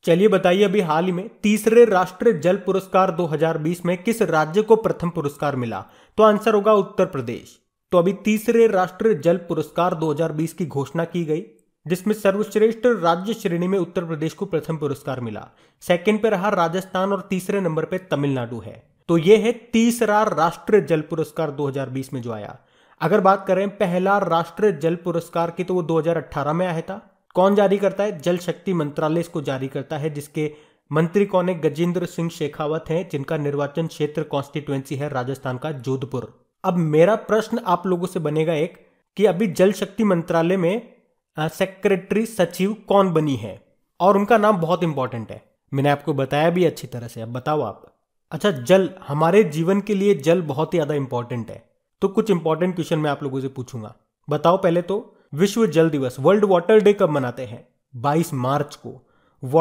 चलिए बताइए अभी हाल ही में तीसरे राष्ट्रीय जल पुरस्कार 2020 में किस राज्य को प्रथम पुरस्कार मिला तो आंसर होगा उत्तर प्रदेश तो अभी तीसरे राष्ट्रीय जल पुरस्कार 2020 की घोषणा की गई जिसमें सर्वश्रेष्ठ राज्य श्रेणी में उत्तर प्रदेश को प्रथम पुरस्कार मिला सेकंड पे रहा राजस्थान और तीसरे नंबर पे तमिलनाडु है तो यह है तीसरा राष्ट्रीय जल पुरस्कार 2020 में जो आया अगर बात करें पहला राष्ट्रीय जल पुरस्कार की तो वो 2018 में आया था कौन जारी करता है जल शक्ति मंत्रालय इसको जारी करता है जिसके मंत्री कौन है गजेंद्र सिंह शेखावत हैं जिनका निर्वाचन क्षेत्र कॉन्स्टिट्युएंसी है राजस्थान का जोधपुर अब मेरा प्रश्न आप लोगों से बनेगा एक कि अभी जल शक्ति मंत्रालय में सेक्रेटरी सचिव कौन बनी है और उनका नाम बहुत इंपॉर्टेंट है मैंने आपको बताया भी अच्छी तरह से अब बताओ आप अच्छा जल हमारे जीवन के लिए जल बहुत ज़्यादा इंपॉर्टेंट है तो कुछ इंपॉर्टेंट क्वेश्चन मैं आप लोगों से पूछूंगा बताओ पहले तो विश्व जल दिवस वर्ल्ड वाटर डे कब मनाते हैं 22 मार्च को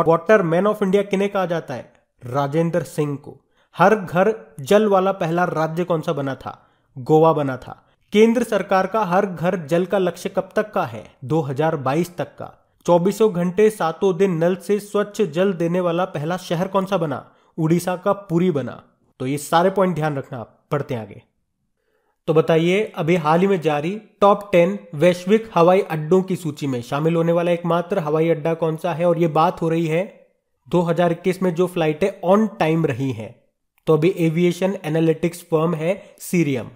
वाटर मैन ऑफ इंडिया किने कहा जाता है राजेंद्र सिंह को हर घर जल वाला पहला राज्य कौन सा बना था गोवा बना था केंद्र सरकार का हर घर जल का लक्ष्य कब तक का है 2022 तक का चौबीसों घंटे सातों दिन नल से स्वच्छ जल देने वाला पहला शहर कौन सा बना उड़ीसा का पुरी बना तो ये सारे पॉइंट ध्यान रखना आप पढ़ते आगे तो बताइए अभी हाल ही में जारी टॉप टेन वैश्विक हवाई अड्डों की सूची में शामिल होने वाला एकमात्र हवाई अड्डा कौन सा है और ये बात हो रही है 2021 में जो फ्लाइटें ऑन टाइम रही हैं तो अभी एविएशन एनालिटिक्स फर्म है सीरियम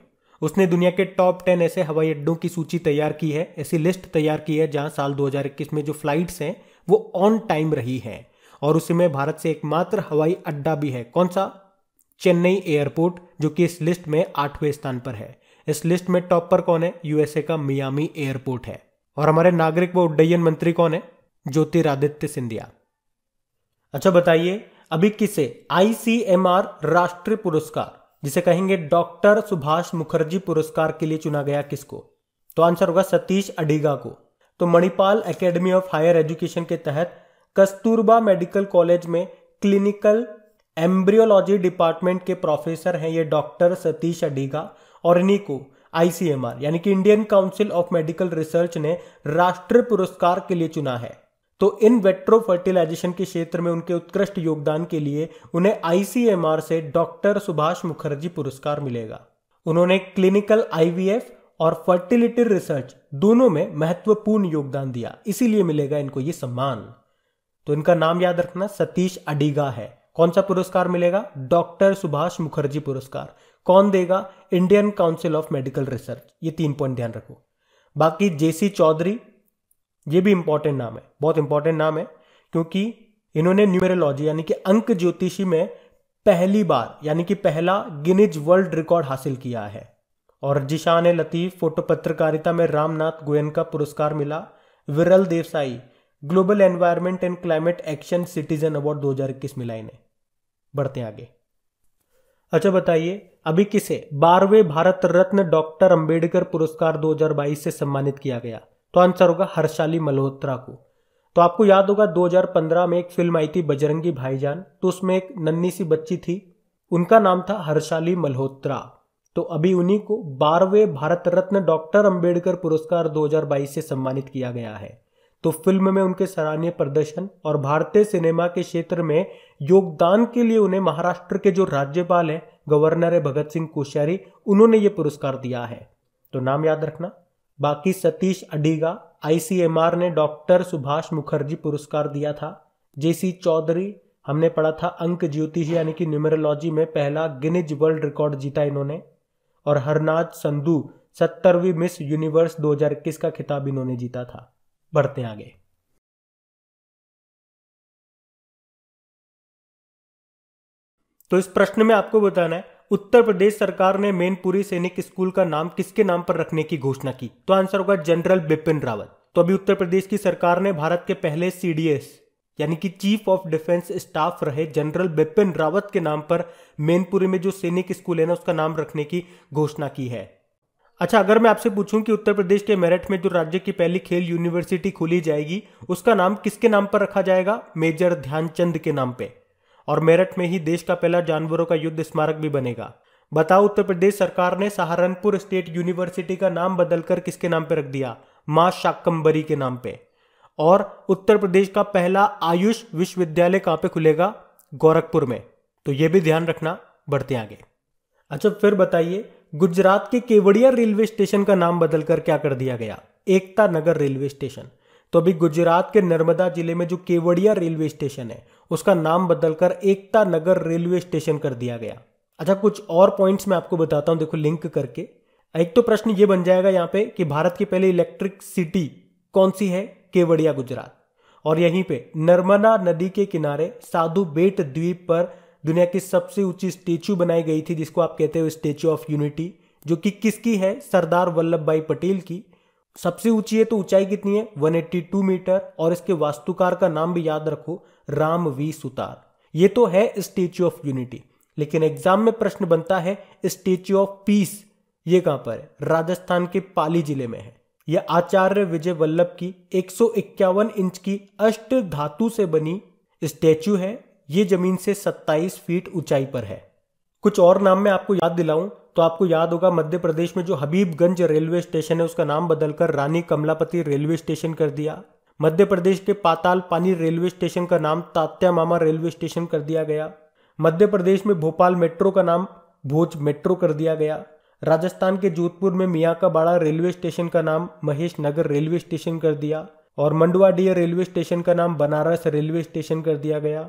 उसने दुनिया के टॉप टेन ऐसे हवाई अड्डों की सूची तैयार की है ऐसी लिस्ट तैयार की है जहां साल 2021 में जो फ्लाइट्स हैं वो ऑन टाइम रही हैं और उसमें भारत से एकमात्र हवाई अड्डा भी है कौन सा चेन्नई एयरपोर्ट जो कि इस लिस्ट में आठवें स्थान पर है इस लिस्ट में टॉप पर कौन है यूएसए का मियामी एयरपोर्ट है और हमारे नागरिक व उड्डयन मंत्री कौन है ज्योतिरादित्य सिंधिया अच्छा बताइए अभी किसे आईसीएमआर राष्ट्रीय पुरस्कार जिसे कहेंगे डॉक्टर सुभाष मुखर्जी पुरस्कार के लिए चुना गया किसको तो आंसर होगा सतीश अडिगा को तो Manipal academy of higher education के तहत कस्तूरबा मेडिकल कॉलेज में क्लिनिकल एम्ब्रियोलॉजी डिपार्टमेंट के प्रोफेसर हैं ये डॉक्टर सतीश अडीगा और इन्हीं को आईसीएमआर यानी कि Indian council of medical research ने राष्ट्रीय पुरस्कार के लिए चुना है तो इन वेट्रो फर्टिलाइजेशन के क्षेत्र में उनके उत्कृष्ट योगदान के लिए उन्हें आईसीएमआर से डॉक्टर सुभाष मुखर्जी पुरस्कार मिलेगा उन्होंने क्लिनिकल आईवीएफ और फर्टिलिटी रिसर्च दोनों में महत्वपूर्ण योगदान दिया इसीलिए मिलेगा इनको ये सम्मान तो इनका नाम याद रखना सतीश अडिगा है कौन सा पुरस्कार मिलेगा डॉक्टर सुभाष मुखर्जी पुरस्कार कौन देगा Indian council of medical research ये तीन पॉइंट ध्यान रखो बाकी जेसी चौधरी ये भी इंपॉर्टेंट नाम है बहुत इंपॉर्टेंट नाम है क्योंकि इन्होंने न्यूमेरोलॉजी यानी कि अंक ज्योतिषी में पहली बार यानी कि पहला गिनिज वर्ल्ड रिकॉर्ड हासिल किया है और जिशान लतीफ़ फोटो पत्रकारिता में रामनाथ गोयन का पुरस्कार मिला Viral Desai global environment and climate action citizen award इक्कीस मिला इन्हें बढ़ते आगे अच्छा बताइए अभी किसे बारहवें भारत रत्न डॉक्टर अंबेडकर पुरस्कार 2022 से सम्मानित किया गया तो आंसर होगा हर्षाली मल्होत्रा को तो आपको याद होगा 2015 में एक फिल्म आई थी बजरंगी भाईजान तो उसमें एक नन्नी सी बच्ची थी उनका नाम था हर्षाली मल्होत्रा तो अभी उन्हीं को बारहवें भारत रत्न डॉक्टर अंबेडकर पुरस्कार 2022 से सम्मानित किया गया है तो फिल्म में उनके सराहनीय प्रदर्शन और भारतीय सिनेमा के क्षेत्र में योगदान के लिए उन्हें महाराष्ट्र के जो राज्यपाल हैं गवर्नर है भगत सिंह कोश्यारी उन्होंने ये पुरस्कार दिया है तो नाम याद रखना बाकी सतीश अडीगा आईसीएमआर ने डॉक्टर सुभाष मुखर्जी पुरस्कार दिया था जेसी चौधरी हमने पढ़ा था अंक ज्योतिष यानी कि न्यूमरोलॉजी में पहला गिनिज वर्ल्ड रिकॉर्ड जीता इन्होंने और हरनाज संधू सत्तरवीं मिस यूनिवर्स 2021 का खिताब इन्होंने जीता था बढ़ते आगे तो इस प्रश्न में आपको बताना है उत्तर प्रदेश सरकार ने मेनपुरी सैनिक स्कूल का नाम किसके नाम पर रखने की घोषणा की तो आंसर होगा जनरल बिपिन रावत तो अभी उत्तर प्रदेश की सरकार ने भारत के पहले सीडीएस यानी कि चीफ ऑफ डिफेंस स्टाफ रहे जनरल बिपिन रावत के नाम पर मेनपुरी में जो सैनिक स्कूल है ना उसका नाम रखने की घोषणा की है अच्छा अगर मैं आपसे पूछूं कि उत्तर प्रदेश के मेरठ में जो राज्य की पहली खेल यूनिवर्सिटी खोली जाएगी उसका नाम किसके नाम पर रखा जाएगा मेजर ध्यानचंद के नाम पे और मेरठ में ही देश का पहला जानवरों का युद्ध स्मारक भी बनेगा बताओ उत्तर प्रदेश सरकार ने सहारनपुर स्टेट यूनिवर्सिटी का नाम बदलकर किसके नाम पर रख दिया माँ शाकंबरी के नाम पे और उत्तर प्रदेश का पहला आयुष विश्वविद्यालय कहाँ पे खुलेगा गोरखपुर में तो ये भी ध्यान रखना बढ़ते आगे अच्छा फिर बताइए गुजरात के केवड़िया रेलवे स्टेशन का नाम बदलकर क्या कर दिया गया एकता नगर रेलवे स्टेशन तो अभी गुजरात के नर्मदा जिले में जो केवड़िया रेलवे स्टेशन है उसका नाम बदलकर एकता नगर रेलवे स्टेशन कर दिया गया अच्छा कुछ और पॉइंट्स मैं आपको बताता हूँ देखो लिंक करके एक तो प्रश्न ये बन जाएगा यहाँ पे कि भारत की पहली इलेक्ट्रिक सिटी कौन सी है केवड़िया गुजरात और यहीं पे नर्मदा नदी के किनारे साधु बेट द्वीप पर दुनिया की सबसे ऊंची स्टेच्यू बनाई गई थी जिसको आप कहते हो स्टेच्यू ऑफ यूनिटी जो कि किसकी है सरदार वल्लभ भाई पटेल की सबसे ऊंची है तो ऊंचाई कितनी है 182 मीटर और इसके वास्तुकार का नाम भी याद रखो राम वी सुतार ये तो है स्टेच्यू ऑफ यूनिटी लेकिन एग्जाम में प्रश्न बनता है स्टेच्यू ऑफ पीस ये कहां पर है राजस्थान के पाली जिले में है यह आचार्य विजय वल्लभ की एक इंच की अष्ट धातु से बनी स्टेच्यू है ये जमीन से 27 फीट ऊंचाई पर है कुछ और नाम मैं आपको याद दिलाऊं तो आपको याद होगा मध्य प्रदेश में जो हबीबगंज रेलवे स्टेशन है उसका नाम बदलकर रानी कमलापति रेलवे स्टेशन कर दिया मध्य प्रदेश के पाताल पानी रेलवे स्टेशन का नाम तात्या मामा रेलवे स्टेशन कर दिया गया मध्य प्रदेश में भोपाल मेट्रो का नाम भोज मेट्रो कर दिया गया राजस्थान के जोधपुर में मियाँ का बाड़ा रेलवे स्टेशन का नाम महेश नगर रेलवे स्टेशन कर दिया और मंडवाडीह रेलवे स्टेशन का नाम बनारस रेलवे स्टेशन कर दिया गया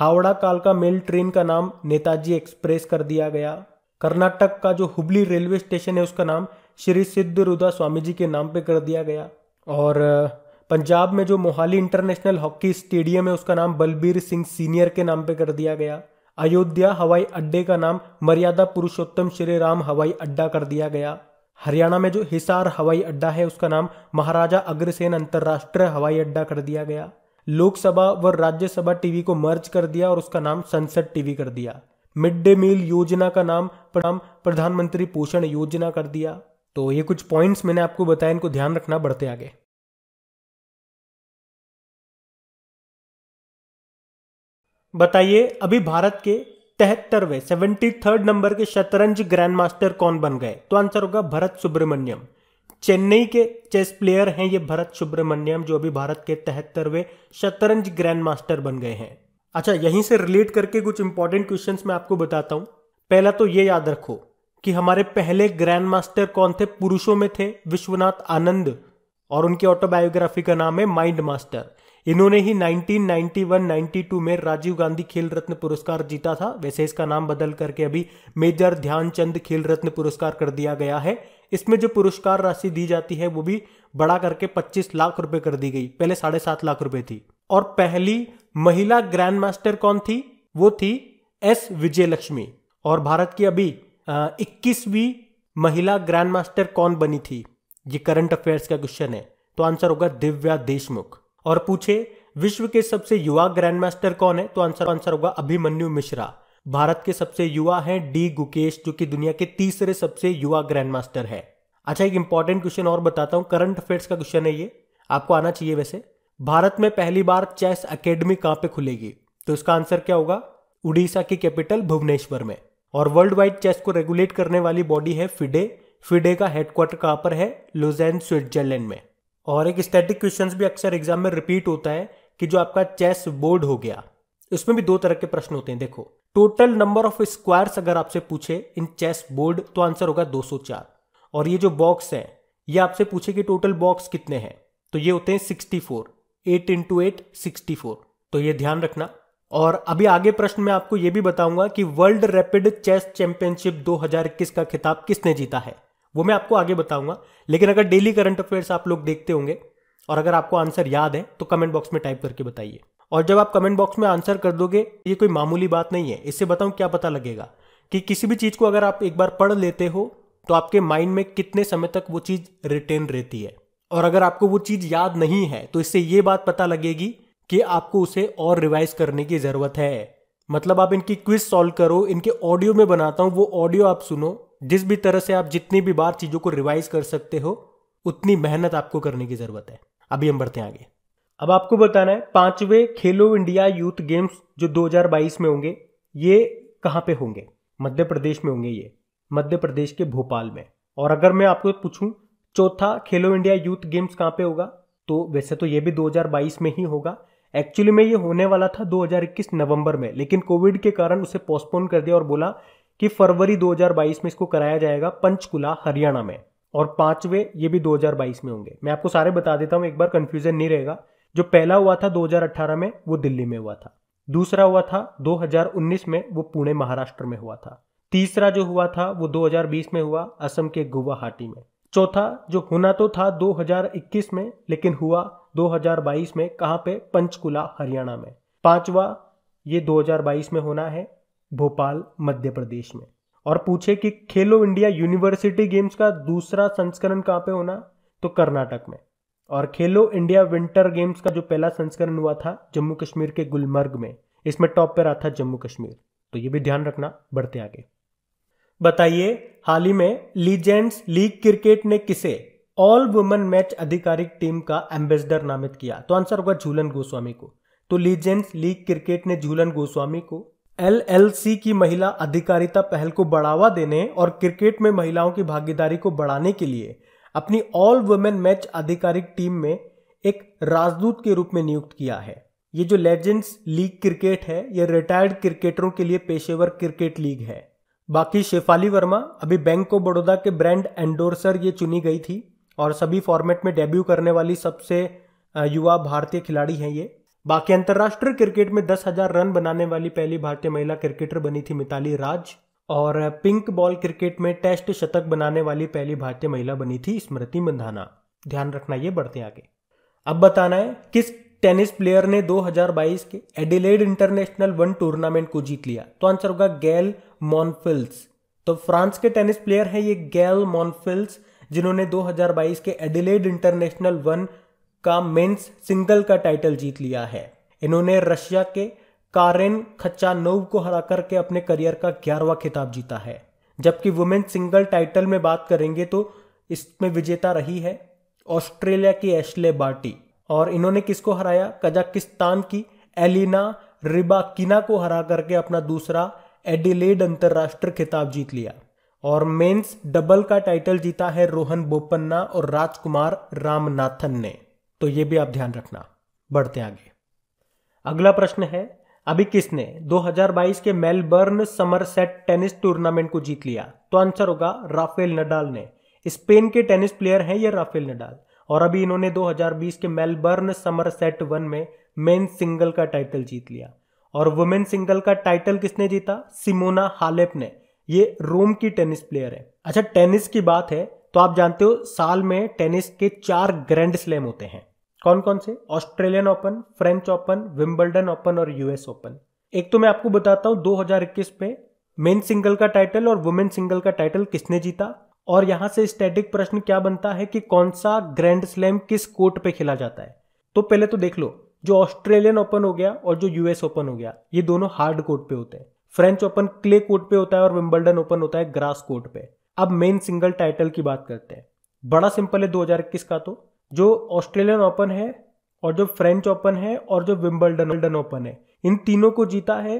हावड़ा कालका मेल ट्रेन का नाम नेताजी एक्सप्रेस कर दिया गया कर्नाटक का जो हुबली रेलवे स्टेशन है उसका नाम श्री सिद्ध रुदा स्वामी जी के नाम पे कर दिया गया और पंजाब में जो मोहाली इंटरनेशनल हॉकी स्टेडियम है उसका नाम बलबीर सिंह सीनियर के नाम पे कर दिया गया अयोध्या हवाई अड्डे का नाम मर्यादा पुरुषोत्तम श्री राम हवाई अड्डा कर दिया गया हरियाणा में जो हिसार हवाई अड्डा है उसका नाम महाराजा अग्रसेन अंतर्राष्ट्रीय हवाई अड्डा कर दिया गया लोकसभा व राज्यसभा टीवी को मर्ज कर दिया और उसका नाम संसद टीवी कर दिया मिड डे मील योजना का नाम प्रधानमंत्री पोषण योजना कर दिया तो ये कुछ पॉइंट्स मैंने आपको बताया इनको ध्यान रखना बढ़ते आगे बताइए अभी भारत के तेहत्तरवे सेवेंटी थर्ड नंबर के शतरंज ग्रैंड मास्टर कौन बन गए तो आंसर होगा भरत सुब्रमण्यम चेन्नई के चेस प्लेयर हैं ये भरत सुब्रमण्यम जो अभी भारत के तिहत्तरवें शतरंज ग्रैंड मास्टर बन गए हैं अच्छा यहीं से रिलेट करके कुछ इंपॉर्टेंट क्वेश्चन मैं आपको बताता हूं पहला तो ये याद रखो कि हमारे पहले ग्रैंड मास्टर कौन थे पुरुषों में थे विश्वनाथ आनंद और उनकी ऑटोबायोग्राफी का नाम है माइंड मास्टर इन्होंने ही 1991-92 में राजीव गांधी खेल रत्न पुरस्कार जीता था वैसे इसका नाम बदल करके अभी मेजर ध्यानचंद खेल रत्न पुरस्कार कर दिया गया है इसमें जो पुरस्कार राशि दी जाती है वो भी बड़ा करके 25 लाख रुपए कर दी गई पहले साढ़े सात लाख रुपए थी और पहली महिला ग्रैंड मास्टर कौन थी वो थी एस विजय लक्ष्मी और भारत की अभी इक्कीसवीं महिला ग्रैंड मास्टर कौन बनी थी ये करंट अफेयर्स का क्वेश्चन है तो आंसर होगा दिव्या देशमुख और पूछे विश्व के सबसे युवा ग्रैंड मास्टर कौन है तो आंसर आंसर होगा अभिमन्यु मिश्रा भारत के सबसे युवा हैं डी गुकेश जो कि दुनिया के तीसरे सबसे युवा ग्रैंड मास्टर है अच्छा एक इंपॉर्टेंट क्वेश्चन और बताता हूँ करंट अफेयर्स का क्वेश्चन है ये आपको आना चाहिए वैसे भारत में पहली बार चेस अकेडमी कहां पे खुलेगी तो इसका आंसर क्या होगा उड़ीसा की कैपिटल भुवनेश्वर में और वर्ल्ड वाइड चेस को रेगुलेट करने वाली बॉडी है फिडे फिडे का हेडक्वार्टर कहां पर है लुजैन स्विट्जरलैंड में और एक स्टैटिक क्वेश्चंस भी अक्सर एग्जाम में रिपीट होता है कि जो आपका चेस बोर्ड हो गया इसमें भी दो तरह के प्रश्न होते हैं देखो टोटल नंबर ऑफ स्क्वायर्स अगर आपसे पूछे इन चेस बोर्ड तो आंसर होगा 204 और ये जो बॉक्स है ये आपसे पूछे कि टोटल बॉक्स कितने हैं तो ये होते हैं 64 four eight into eight sixty तो ये ध्यान रखना और अभी आगे प्रश्न में आपको ये भी बताऊंगा कि वर्ल्ड रैपिड चेस चैंपियनशिप 2021 का खिताब किसने जीता है वो मैं आपको आगे बताऊंगा लेकिन अगर डेली करंट अफेयर्स आप लोग देखते होंगे और अगर आपको आंसर याद है तो कमेंट बॉक्स में टाइप करके बताइए और जब आप कमेंट बॉक्स में आंसर कर दोगे ये कोई मामूली बात नहीं है इससे बताऊँ क्या पता लगेगा कि किसी भी चीज़ को अगर आप एक बार पढ़ लेते हो तो आपके माइंड में कितने समय तक वो चीज़ रिटेन रहती है और अगर आपको वो चीज़ याद नहीं है तो इससे ये बात पता लगेगी कि आपको उसे और रिवाइज करने की ज़रूरत है मतलब आप इनकी क्विज सॉल्व करो इनके ऑडियो में बनाता हूँ वो ऑडियो आप सुनो जिस भी तरह से आप जितनी भी बार चीज़ों को रिवाइज कर सकते हो उतनी मेहनत आपको करने की ज़रूरत है अभी हम बढ़ते हैं आगे अब आपको बताना है पांचवें खेलो इंडिया यूथ गेम्स जो 2022 में होंगे ये कहाँ पे होंगे मध्य प्रदेश में होंगे ये मध्य प्रदेश के भोपाल में और अगर मैं आपको पूछूं चौथा खेलो इंडिया यूथ गेम्स कहाँ पे होगा तो वैसे तो ये भी 2022 में ही होगा एक्चुअली में ये होने वाला था 2021 नवंबर में लेकिन कोविड के कारण उसे पोस्टपोन कर दिया और बोला कि फरवरी 2022 में इसको कराया जाएगा पंचकुला हरियाणा में और पांचवे ये भी 2022 में होंगे मैं आपको सारे बता देता हूं एक बार कंफ्यूजन नहीं रहेगा जो पहला हुआ था 2018 में वो दिल्ली में हुआ था दूसरा हुआ था 2019 में वो पुणे महाराष्ट्र में हुआ था तीसरा जो हुआ था वो 2020 में हुआ असम के गुवाहाटी में चौथा जो होना तो था 2021 में लेकिन हुआ 2022 में कहा पे पंचकुला हरियाणा में पांचवा ये 2022 में होना है भोपाल मध्य प्रदेश में और पूछे कि खेलो इंडिया यूनिवर्सिटी गेम्स का दूसरा संस्करण कहाँ पे होना तो कर्नाटक में और खेलो इंडिया विंटर गेम्स का जो पहला संस्करण हुआ था जम्मू कश्मीर के गुलमर्ग में इसमें टॉप पे रहा था जम्मू कश्मीर तो ये भी ध्यान रखना बढ़ते आगे बताइए हाल ही में लीजेंड्स लीग क्रिकेट ने किसे ऑल वुमेन मैच आधिकारिक टीम का एम्बेसडर नामित किया तो आंसर होगा झूलन गोस्वामी को तो लीजेंड्स लीग क्रिकेट ने झूलन गोस्वामी को एलएलसी की महिला अधिकारिता पहल को बढ़ावा देने और क्रिकेट में महिलाओं की भागीदारी को बढ़ाने के लिए अपनी ऑल वुमेन मैच आधिकारिक टीम में एक राजदूत के रूप में नियुक्त किया है ये जो लेजेंड्स लीग क्रिकेट है ये रिटायर्ड क्रिकेटरों के लिए पेशेवर क्रिकेट लीग है बाकी शेफाली वर्मा अभी बैंक ऑफ बड़ौदा के ब्रांड एंडोर्सर ये चुनी गई थी और सभी फॉर्मेट में डेब्यू करने वाली सबसे युवा भारतीय खिलाड़ी हैं ये बाकी अंतर्राष्ट्रीय क्रिकेट में दस हजार रन बनाने वाली पहली भारतीय महिला क्रिकेटर बनी थी मिताली राज और पिंक बॉल क्रिकेट में टेस्ट शतक बनाने वाली पहली भारतीय महिला बनी थी स्मृति मंधाना ध्यान रखना ये बढ़ते आगे अब बताना है किस टेनिस प्लेयर ने 2022 के एडिलेड इंटरनेशनल वन टूर्नामेंट को जीत लिया तो आंसर होगा गैल मॉनफिल्स तो फ्रांस के टेनिस प्लेयर हैं ये गैल मॉनफिल्स जिन्होंने 2022 के एडिलेड इंटरनेशनल वन का मेंस सिंगल का टाइटल जीत लिया है इन्होंने रशिया के कारेन खच्चानोव को हरा करके अपने करियर का ग्यारहवा खिताब जीता है जबकि वुमेन सिंगल टाइटल में बात करेंगे तो इसमें विजेता रही है ऑस्ट्रेलिया की एशले बार्टी और इन्होंने किसको हराया कजाकिस्तान की एलिना रिबाकिना को हरा करके अपना दूसरा एडिलेड अंतर्राष्ट्रीय खिताब जीत लिया और मेंस डबल का टाइटल जीता है रोहन बोपन्ना और राजकुमार रामनाथन ने तो ये भी आप ध्यान रखना बढ़ते आगे अगला प्रश्न है अभी किसने 2022 के Melbourne summer set tennis tournament को जीत लिया तो आंसर होगा राफेल नडाल ने स्पेन के टेनिस प्लेयर हैं ये राफेल नडाल और अभी इन्होंने 2020 के मेलबर्न समर सेट वन में मेन सिंगल का टाइटल जीत लिया और वुमेन सिंगल का टाइटल किसने जीता सिमोना हालेप ने ये रोम की टेनिस प्लेयर है अच्छा टेनिस की बात है तो आप जानते हो साल में टेनिस के चार ग्रैंड स्लैम होते हैं कौन कौन से Australian open French open Wimbledon open और यूएस ओपन एक तो मैं आपको बताता हूं 2021 में मेन सिंगल का टाइटल और वुमेन सिंगल का टाइटल किसने जीता और यहां से स्टैटिक प्रश्न क्या बनता है कि कौन सा ग्रैंड स्लैम किस कोर्ट पे खेला जाता है तो पहले तो देख लो जो ऑस्ट्रेलियन ओपन हो गया और जो यूएस ओपन हो गया ये दोनों हार्ड कोर्ट पे होते हैं फ्रेंच ओपन क्ले कोर्ट पे होता है और विंबलडन ओपन होता है ग्रास कोर्ट पे अब मेन सिंगल टाइटल की बात करते हैं बड़ा सिंपल है दो का तो जो ऑस्ट्रेलियन ओपन है और जो फ्रेंच ओपन है और जो विम्बलडन ओपन है इन तीनों को जीता है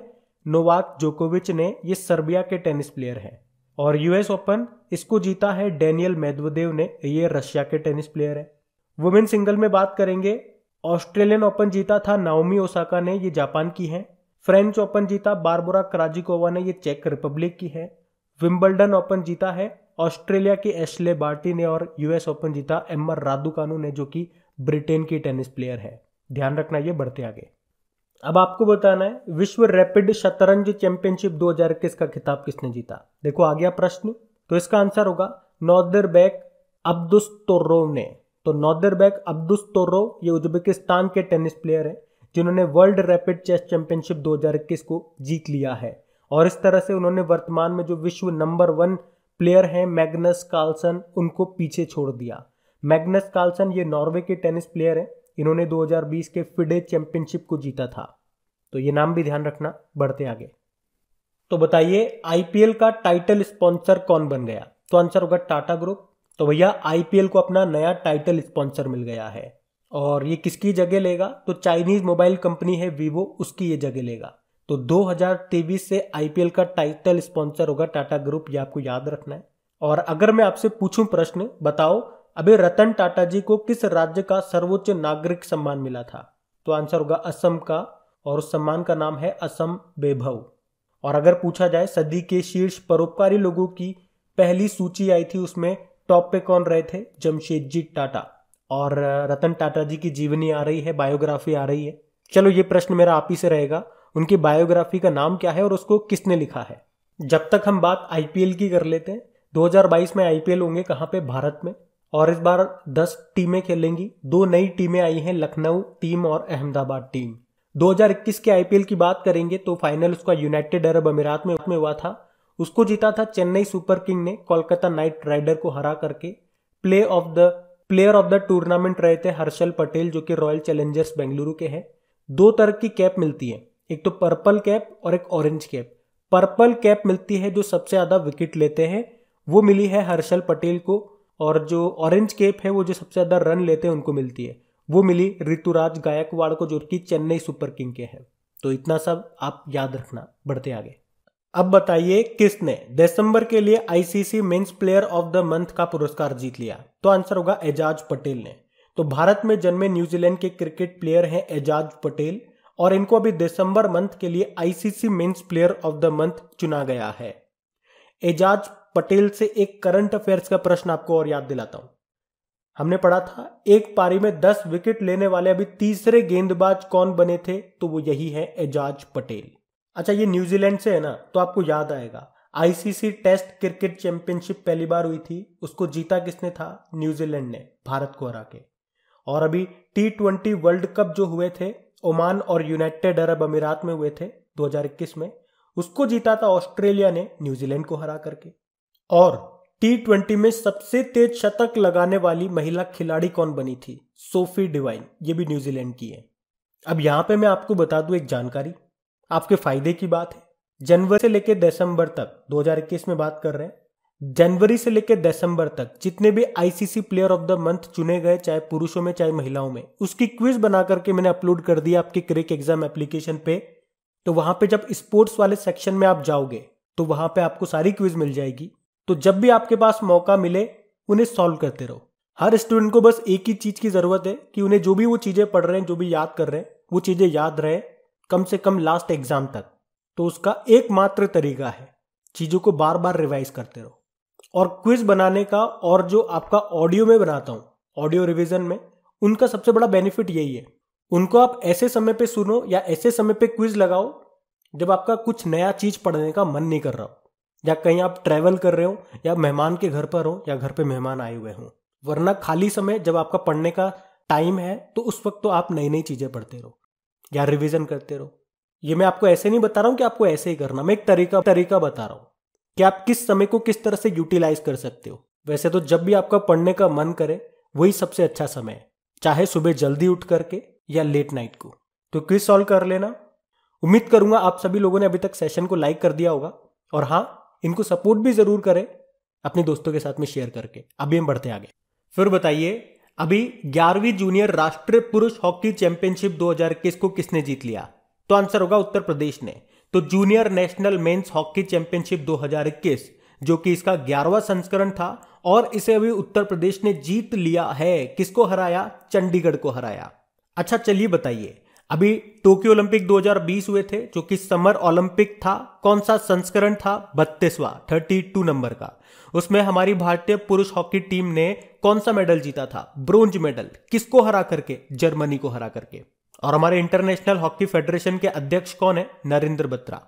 नोवाक जोकोविच ने ये सर्बिया के टेनिस प्लेयर हैं और यूएस ओपन इसको जीता है डेनियल मेदवदेव ने ये रशिया के टेनिस प्लेयर है वुमेन सिंगल में बात करेंगे ऑस्ट्रेलियन ओपन जीता था नाओमी ओसाका ने ये जापान की है फ्रेंच ओपन जीता बारबोरा क्राजिकोवा ने ये चेक रिपब्लिक की है विम्बलडन ओपन जीता है ऑस्ट्रेलिया के एशले बार्टी ने और यूएस ओपन जीता एम आर राधुकानू ने जो कि ब्रिटेन की टेनिस प्लेयर है ध्यान रखना ये बढ़ते आगे अब आपको बताना है विश्व रैपिड शतरंज चैंपियनशिप 2021 का खिताब किसने जीता देखो आ गया प्रश्न तो इसका आंसर होगा नौदर बैक अब्दुस ने तो नौदर बैक अब्दुस ये उज्बेकिस्तान के टेनिस प्लेयर हैं जिन्होंने वर्ल्ड रैपिड चेस चैंपियनशिप 2021 को जीत लिया है और इस तरह से उन्होंने वर्तमान में जो विश्व नंबर वन प्लेयर हैं मैग्नस कार्लसन उनको पीछे छोड़ दिया मैग्नस कार्लसन ये नॉर्वे के टेनिस प्लेयर हैं इन्होंने 2020 के फिडे चैंपियनशिप को जीता था तो ये नाम भी ध्यान रखना बढ़ते आगे तो बताइए आईपीएल का टाइटल स्पॉन्सर कौन बन गया तो आंसर होगा टाटा ग्रुप तो भैया आईपीएल को अपना नया टाइटल स्पॉन्सर मिल गया है और ये किसकी जगह लेगा तो चाइनीज मोबाइल कंपनी है वीवो उसकी ये जगह लेगा तो 2023 से आईपीएल का टाइटल स्पॉन्सर होगा टाटा ग्रुप ये आपको याद रखना है और अगर मैं आपसे पूछूं प्रश्न बताओ अभी रतन टाटा जी को किस राज्य का सर्वोच्च नागरिक सम्मान मिला था तो आंसर होगा असम का और उस सम्मान का नाम है असम वैभव और अगर पूछा जाए सदी के शीर्ष परोपकारी लोगों की पहली सूची आई थी उसमें टॉप पे कौन रहे थे जमशेद जी टाटा और रतन टाटा जी की जीवनी आ रही है बायोग्राफी आ रही है चलो ये प्रश्न मेरा आप ही से रहेगा उनकी बायोग्राफी का नाम क्या है और उसको किसने लिखा है जब तक हम बात आईपीएल की कर लेते हैं 2022 में आईपीएल होंगे कहाँ पे भारत में और इस बार 10 टीमें खेलेंगी दो नई टीमें आई हैं लखनऊ टीम और अहमदाबाद टीम 2021 के आईपीएल की बात करेंगे तो फाइनल उसका यूनाइटेड अरब अमीरात में में हुआ था उसको जीता था चेन्नई सुपर किंग ने कोलकाता नाइट राइडर को हरा करके play off the player of the tournament रहे थे हर्षल पटेल जो कि रॉयल चैलेंजर्स बेंगलुरु के हैं दो तरह की कैप मिलती है एक तो पर्पल कैप और एक ऑरेंज कैप पर्पल कैप मिलती है जो सबसे ज़्यादा विकेट लेते हैं वो मिली है हर्षल पटेल को और जो ऑरेंज कैप है वो जो सबसे ज़्यादा रन लेते हैं उनको मिलती है वो मिली ऋतुराज गायकवाड़ को जो कि चेन्नई सुपर किंग के हैं तो इतना सब आप याद रखना बढ़ते आगे अब बताइए किसने दिसंबर के लिए ICC men's player of the month का पुरस्कार जीत लिया तो आंसर होगा एजाज पटेल ने तो भारत में जन्मे न्यूजीलैंड के क्रिकेट प्लेयर हैं एजाज पटेल और इनको अभी दिसंबर मंथ के लिए ICC men's player of the month चुना गया है एजाज पटेल से एक करंट अफेयर्स का प्रश्न आपको और याद दिलाता हूं हमने पढ़ा था एक पारी में दस विकेट लेने वाले अभी तीसरे गेंदबाज कौन बने थे तो वो यही है एजाज पटेल अच्छा ये न्यूजीलैंड से है ना तो आपको याद आएगा आईसीसी टेस्ट क्रिकेट चैंपियनशिप पहली बार हुई थी उसको जीता किसने था न्यूजीलैंड ने भारत को हरा के और अभी टी ट्वेंटी वर्ल्ड कप जो हुए थे ओमान और यूनाइटेड अरब अमीरात में हुए थे 2021 में उसको जीता था ऑस्ट्रेलिया ने न्यूजीलैंड को हरा करके और टी ट्वेंटी में सबसे तेज शतक लगाने वाली महिला खिलाड़ी कौन बनी थी सोफी डिवाइन ये भी न्यूजीलैंड की है अब यहां पे मैं आपको बता दू एक जानकारी आपके फायदे की बात है जनवरी से लेकर दिसंबर तक 2021 में बात कर रहे हैं जनवरी से लेकर दिसंबर तक जितने भी ICC player of the month चुने गए चाहे पुरुषों में चाहे महिलाओं में उसकी क्विज बना करके मैंने अपलोड कर दिया आपके क्रिक एग्जाम एप्लीकेशन पे तो वहां पे जब स्पोर्ट्स वाले सेक्शन में आप जाओगे तो वहां पे आपको सारी क्विज मिल जाएगी तो जब भी आपके पास मौका मिले उन्हें सॉल्व करते रहो हर स्टूडेंट को बस एक ही चीज की जरूरत है कि उन्हें जो भी वो चीजें पढ़ रहे हैं जो भी याद कर रहे हैं वो चीजें याद रहे कम से कम लास्ट एग्जाम तक तो उसका एकमात्र तरीका है चीजों को बार बार रिवाइज करते रहो और क्विज बनाने का और जो आपका ऑडियो में बनाता हूं ऑडियो रिविजन में उनका सबसे बड़ा बेनिफिट यही है उनको आप ऐसे समय पे सुनो या ऐसे समय पे क्विज लगाओ जब आपका कुछ नया चीज पढ़ने का मन नहीं कर रहा हो या कहीं आप ट्रैवल कर रहे हो या मेहमान के घर पर हो या घर पे मेहमान आए हुए हों वरना खाली समय जब आपका पढ़ने का टाइम है तो उस वक्त तो आप नई नई चीजें पढ़ते रहो या रिविजन करते रहो ये मैं आपको ऐसे नहीं बता रहा हूँ कि आपको ऐसे ही करना मैं एक तरीका तरीका बता रहा हूं कि आप किस समय को किस तरह से यूटिलाइज कर सकते हो वैसे तो जब भी आपका पढ़ने का मन करे वही सबसे अच्छा समय है चाहे सुबह जल्दी उठ करके या लेट नाइट को तो क्विज सॉल्व कर लेना उम्मीद करूंगा आप सभी लोगों ने अभी तक सेशन को लाइक कर दिया होगा और हाँ इनको सपोर्ट भी जरूर करें अपने दोस्तों के साथ में शेयर करके अभी हम बढ़ते आगे फिर बताइए अभी ग्यारहवीं जूनियर राष्ट्रीय पुरुष हॉकी चैंपियनशिप दो को किसने जीत लिया तो आंसर होगा उत्तर प्रदेश ने तो junior national men's hockey championship 2021 जो कि इसका ग्यारहवा संस्करण था और इसे अभी उत्तर प्रदेश ने जीत लिया है किसको हराया चंडीगढ़ को हराया अच्छा चलिए बताइए अभी टोक्यो ओलंपिक 2020 हुए थे जो कि समर ओलंपिक था कौन सा संस्करण था बत्तीसवा 32 नंबर का उसमें हमारी भारतीय पुरुष हॉकी टीम ने कौन सा मेडल जीता था ब्रोंज मेडल किसको हरा करके जर्मनी को हरा करके और हमारे इंटरनेशनल हॉकी फेडरेशन के अध्यक्ष कौन है नरेंद्र बत्रा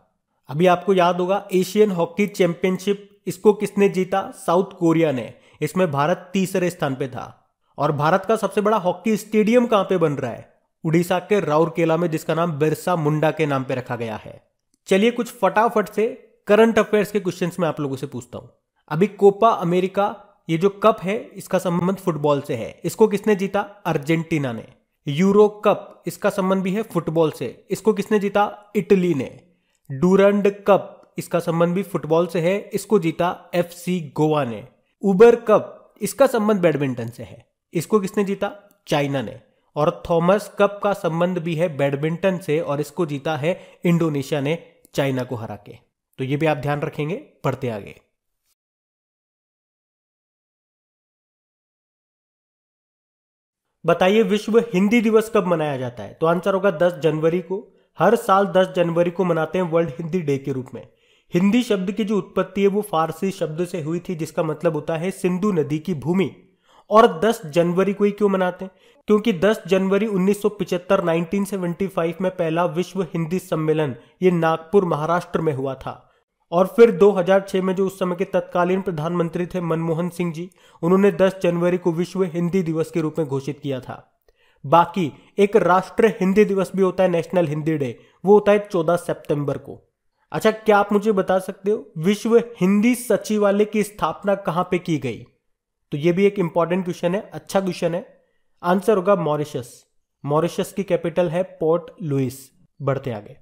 अभी आपको याद होगा एशियन हॉकी चैंपियनशिप इसको किसने जीता साउथ कोरिया ने इसमें भारत तीसरे स्थान पे था और भारत का सबसे बड़ा हॉकी स्टेडियम कहां पे बन रहा है उड़ीसा के राउरकेला में जिसका नाम बिरसा मुंडा के नाम पे रखा गया है चलिए कुछ फटाफट से करंट अफेयर्स के क्वेश्चंस में आप लोगों से पूछता हूं अभी कोपा अमेरिका ये जो कप है इसका संबंध फुटबॉल से है इसको किसने जीता अर्जेंटीना ने यूरो कप इसका संबंध भी है फुटबॉल से इसको किसने जीता इटली ने डूरंड कप इसका संबंध भी फुटबॉल से है इसको जीता एफ गोवा ने उबर कप इसका संबंध बैडमिंटन से है इसको किसने जीता चाइना ने और थॉमस कप का संबंध भी है बैडमिंटन से और इसको जीता है इंडोनेशिया ने चाइना को हरा के तो ये भी आप ध्यान रखेंगे पढ़ते आगे बताइए विश्व हिंदी दिवस कब मनाया जाता है तो आंसर होगा 10 जनवरी को हर साल 10 जनवरी को मनाते हैं वर्ल्ड हिंदी डे के रूप में हिंदी शब्द की जो उत्पत्ति है वो फारसी शब्द से हुई थी जिसका मतलब होता है सिंधु नदी की भूमि और 10 जनवरी को ही क्यों मनाते हैं क्योंकि 10 जनवरी 1975 1975 में पहला विश्व हिंदी सम्मेलन ये नागपुर महाराष्ट्र में हुआ था और फिर 2006 में जो उस समय के तत्कालीन प्रधानमंत्री थे मनमोहन सिंह जी उन्होंने 10 जनवरी को विश्व हिंदी दिवस के रूप में घोषित किया था बाकी एक राष्ट्र हिंदी दिवस भी होता है नेशनल हिंदी डे वो होता है 14 सितंबर को अच्छा क्या आप मुझे बता सकते हो विश्व हिंदी सचिवालय की स्थापना कहां पे की गई तो ये भी एक इंपॉर्टेंट क्वेश्चन है अच्छा क्वेश्चन है आंसर होगा मॉरिशस मॉरिशस की कैपिटल है पोर्ट लुइस बढ़ते आगे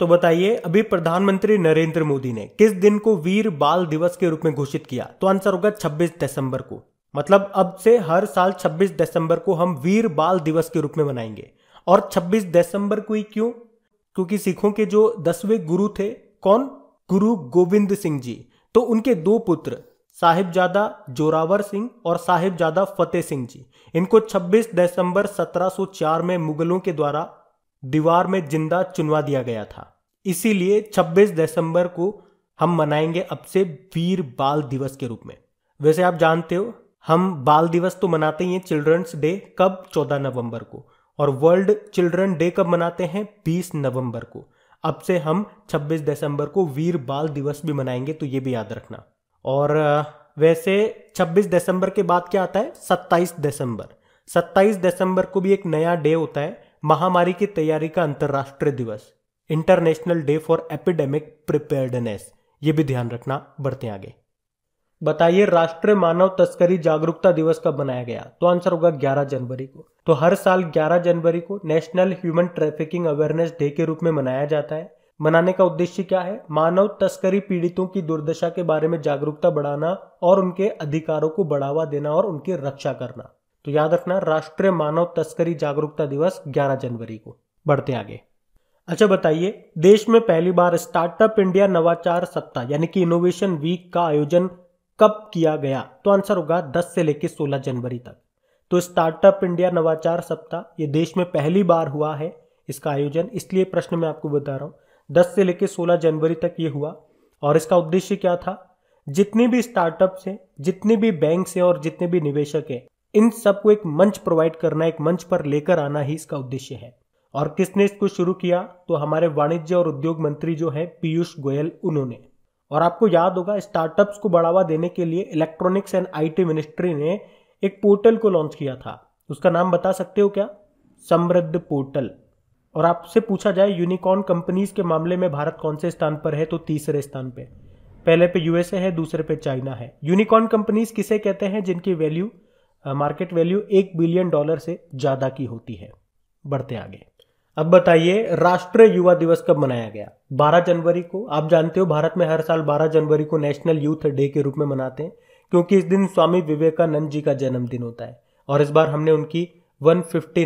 तो बताइए अभी प्रधानमंत्री नरेंद्र मोदी ने किस दिन को वीर बाल दिवस के रूप में घोषित किया तो आंसर होगा 26 दिसंबर को मतलब अब से हर साल 26 दिसंबर को हम वीर बाल दिवस के रूप में मनाएंगे और 26 दिसंबर को ही क्यों क्योंकि सिखों के जो दसवें गुरु थे कौन गुरु गोविंद सिंह जी तो उनके दो पुत्र साहिबजादा जोरावर सिंह और साहिबजादा फतेह सिंह जी इनको 26 दिसंबर 1704 में मुगलों के द्वारा दीवार में जिंदा चुनवा दिया गया था इसीलिए 26 दिसंबर को हम मनाएंगे अब से वीर बाल दिवस के रूप में वैसे आप जानते हो हम बाल दिवस तो मनाते ही हैं चिल्ड्रंस डे कब 14 नवंबर को और वर्ल्ड चिल्ड्रन डे कब मनाते हैं 20 नवंबर को अब से हम 26 दिसंबर को वीर बाल दिवस भी मनाएंगे तो ये भी याद रखना और वैसे 26 दिसंबर के बाद क्या आता है 27 दिसंबर 27 दिसंबर को भी एक नया डे होता है महामारी की तैयारी का अंतर्राष्ट्रीय दिवस international day for epidemic preparedness ये भी ध्यान रखना बढ़ते आगे बताइए राष्ट्रीय मानव तस्करी जागरूकता दिवस कब बनाया गया तो आंसर होगा 11 जनवरी को तो हर साल 11 जनवरी को national human trafficking awareness day के रूप में मनाया जाता है मनाने का उद्देश्य क्या है मानव तस्करी पीड़ितों की दुर्दशा के बारे में जागरूकता बढ़ाना और उनके अधिकारों को बढ़ावा देना और उनकी रक्षा करना तो याद रखना राष्ट्रीय मानव तस्करी जागरूकता दिवस 11 जनवरी को बढ़ते आगे अच्छा बताइए देश में पहली बार स्टार्टअप इंडिया नवाचार सप्ताह यानी कि इनोवेशन वीक का आयोजन कब किया गया तो आंसर होगा 10 से लेकर 16 जनवरी तक तो स्टार्टअप इंडिया नवाचार सप्ताह ये देश में पहली बार हुआ है इसका आयोजन इसलिए प्रश्न मैं आपको बता रहा हूं दस से लेकर सोलह जनवरी तक ये हुआ और इसका उद्देश्य क्या था जितने भी स्टार्टअप्स हैं जितने भी बैंक्स हैं और जितने भी निवेशक हैं इन सबको एक मंच प्रोवाइड करना एक मंच पर लेकर आना ही इसका उद्देश्य है और किसने इसको शुरू किया तो हमारे वाणिज्य और उद्योग मंत्री जो है पीयूष गोयल उन्होंने और आपको याद होगा स्टार्टअप्स को बढ़ावा देने के लिए इलेक्ट्रॉनिक्स एंड आईटी मिनिस्ट्री ने एक पोर्टल को लॉन्च किया था उसका नाम बता सकते हो क्या समृद्ध पोर्टल और आपसे पूछा जाए यूनिकॉर्न कंपनीज के मामले में भारत कौन से स्थान पर है तो तीसरे स्थान पर पहले पे यूएसए है दूसरे पे चाइना है यूनिकॉर्न कंपनीज किसे कहते हैं जिनकी वैल्यू मार्केट वैल्यू एक बिलियन डॉलर से ज़्यादा की होती है बढ़ते आगे अब बताइए राष्ट्रीय युवा दिवस कब मनाया गया 12 जनवरी को आप जानते हो भारत में हर साल 12 जनवरी को नेशनल यूथ डे के रूप में मनाते हैं क्योंकि इस दिन स्वामी विवेकानंद जी का जन्मदिन होता है और इस बार हमने उनकी वन फिफ्टी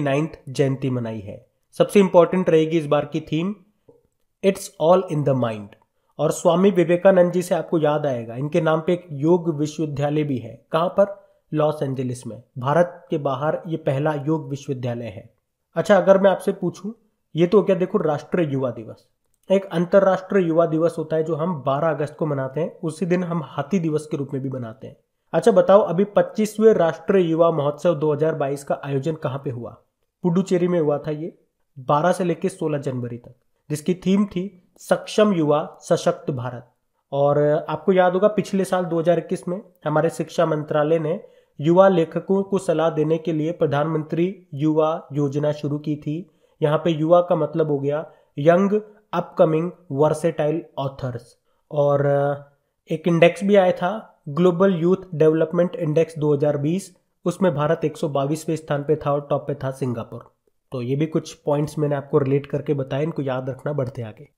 जयंती मनाई है सबसे इंपॉर्टेंट रहेगी इस बार की theme it's all in the mind और स्वामी विवेकानंद जी से आपको याद आएगा इनके नाम पे एक योग विश्वविद्यालय भी है कहां पर लॉस एंजलिस में भारत के बाहर ये पहला योग विश्वविद्यालय है अच्छा अगर मैं आपसे पूछूं ये तो क्या देखो राष्ट्रीय युवा दिवस एक अंतर्राष्ट्रीय युवा दिवस होता है जो हम 12 अगस्त को मनाते हैं उसी दिन हम हाथी दिवस के रूप में भी मनाते हैं अच्छा बताओ अभी 25वें राष्ट्रीय युवा महोत्सव 2022 का आयोजन कहाँ पे हुआ पुडुचेरी में हुआ था ये 12 से लेकर 16 जनवरी तक जिसकी थीम थी सक्षम युवा सशक्त भारत और आपको याद होगा पिछले साल 2021 में हमारे शिक्षा मंत्रालय ने युवा लेखकों को सलाह देने के लिए प्रधानमंत्री युवा योजना शुरू की थी यहाँ पे युवा का मतलब हो गया यंग अपकमिंग वर्सेटाइल ऑथर्स और एक इंडेक्स भी आया था ग्लोबल यूथ डेवलपमेंट इंडेक्स 2020 उसमें भारत 122वें स्थान पे था और टॉप पे था सिंगापुर तो ये भी कुछ पॉइंट्स मैंने आपको रिलेट करके बताए इनको याद रखना बढ़ते आगे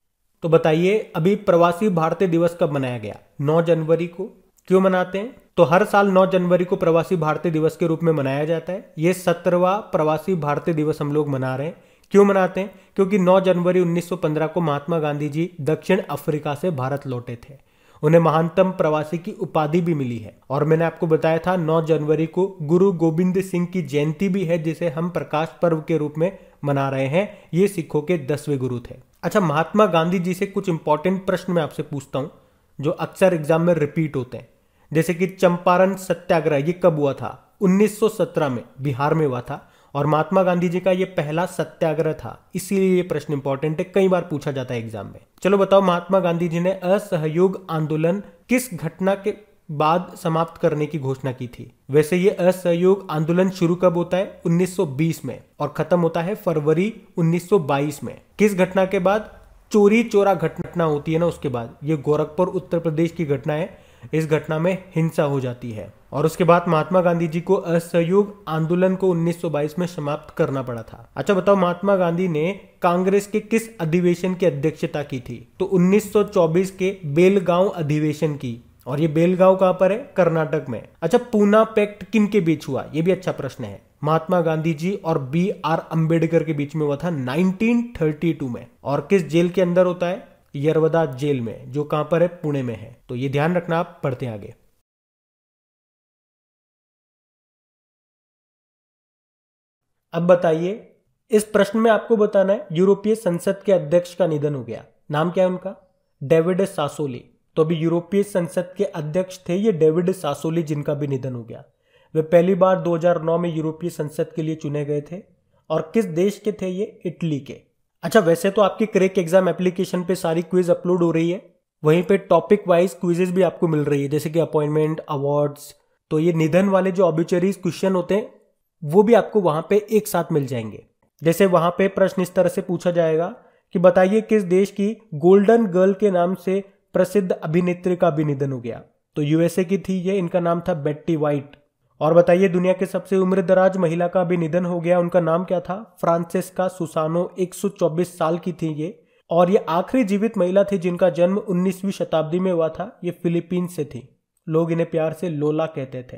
तो बताइए अभी प्रवासी भारतीय दिवस कब मनाया गया 9 जनवरी को क्यों मनाते हैं तो हर साल 9 जनवरी को प्रवासी भारतीय दिवस के रूप में मनाया जाता है ये सत्रवा प्रवासी भारतीय दिवस हम लोग मना रहे हैं क्यों मनाते हैं क्योंकि 9 जनवरी 1915 को महात्मा गांधी जी दक्षिण अफ्रीका से भारत लौटे थे उन्हें महानतम प्रवासी की उपाधि भी मिली है और मैंने आपको बताया था 9 जनवरी को गुरु गोविंद सिंह की जयंती भी है जिसे हम प्रकाश पर्व के रूप में मना रहे हैं ये सिखों के दसवें गुरु थे अच्छा महात्मा गांधी जी से कुछ इंपॉर्टेंट प्रश्न मैं आपसे पूछता हूँ जो अक्सर एग्जाम में रिपीट होते हैं जैसे कि चंपारण सत्याग्रह ये कब हुआ था 1917 में बिहार में हुआ था और महात्मा गांधी जी का ये पहला सत्याग्रह था इसीलिए ये प्रश्न इंपॉर्टेंट है कई बार पूछा जाता है एग्जाम में चलो बताओ महात्मा गांधी जी ने असहयोग आंदोलन किस घटना के बाद समाप्त करने की घोषणा की थी वैसे ये असहयोग आंदोलन शुरू कब होता है 1920 में और खत्म होता है फरवरी 1922 में किस घटना के बाद चोरी चोरा घटना होती है ना उसके बाद ये गोरखपुर उत्तर प्रदेश की घटना है इस घटना में हिंसा हो जाती है और उसके बाद महात्मा गांधी जी को असहयोग आंदोलन को 1922 में समाप्त करना पड़ा था अच्छा बताओ महात्मा गांधी ने कांग्रेस के किस अधिवेशन की अध्यक्षता की थी तो 1924 के बेलगांव अधिवेशन की और ये बेलगांव कहाँ पर है कर्नाटक में अच्छा पूना पैक्ट किन के बीच हुआ ये भी अच्छा प्रश्न है महात्मा गांधी जी और बी आर अंबेडकर के बीच में हुआ था 1932 में और किस जेल के अंदर होता है यरवदा जेल में जो कहां पर है पुणे में है तो ये ध्यान रखना आप पढ़ते हैं आगे अब बताइए इस प्रश्न में आपको बताना है यूरोपीय संसद के अध्यक्ष का निधन हो गया नाम क्या है उनका डेविड सासोली तो अभी यूरोपीय संसद के अध्यक्ष थे ये डेविड सासोली जिनका भी निधन हो गया वे पहली बार 2009 में यूरोपीय संसद के लिए चुने गए थे और किस देश के थे ये इटली के अच्छा वैसे तो आपकी क्रेक एग्जाम एप्लीकेशन पे सारी क्विज अपलोड हो रही है वहीं पे टॉपिक वाइज क्विजेज भी आपको मिल रही है जैसे कि अपॉइंटमेंट अवार्ड्स तो ये निधन वाले जो ऑब्यूचरीज क्वेश्चन होते हैं वो भी आपको वहां पे एक साथ मिल जाएंगे जैसे वहां पे प्रश्न इस तरह से पूछा जाएगा कि बताइए किस देश की गोल्डन गर्ल के नाम से प्रसिद्ध अभिनेत्री का भी निधन हो गया तो यूएसए की थी ये इनका नाम था बेट्टी वाइट और बताइए दुनिया के सबसे उम्रदराज महिला का भी निधन हो गया उनका नाम क्या था फ्रांसिस्का सुसानो 124 साल की थी ये और ये आखिरी जीवित महिला थी जिनका जन्म 19वीं शताब्दी में हुआ था ये फिलीपींस से थी लोग इन्हें प्यार से लोला कहते थे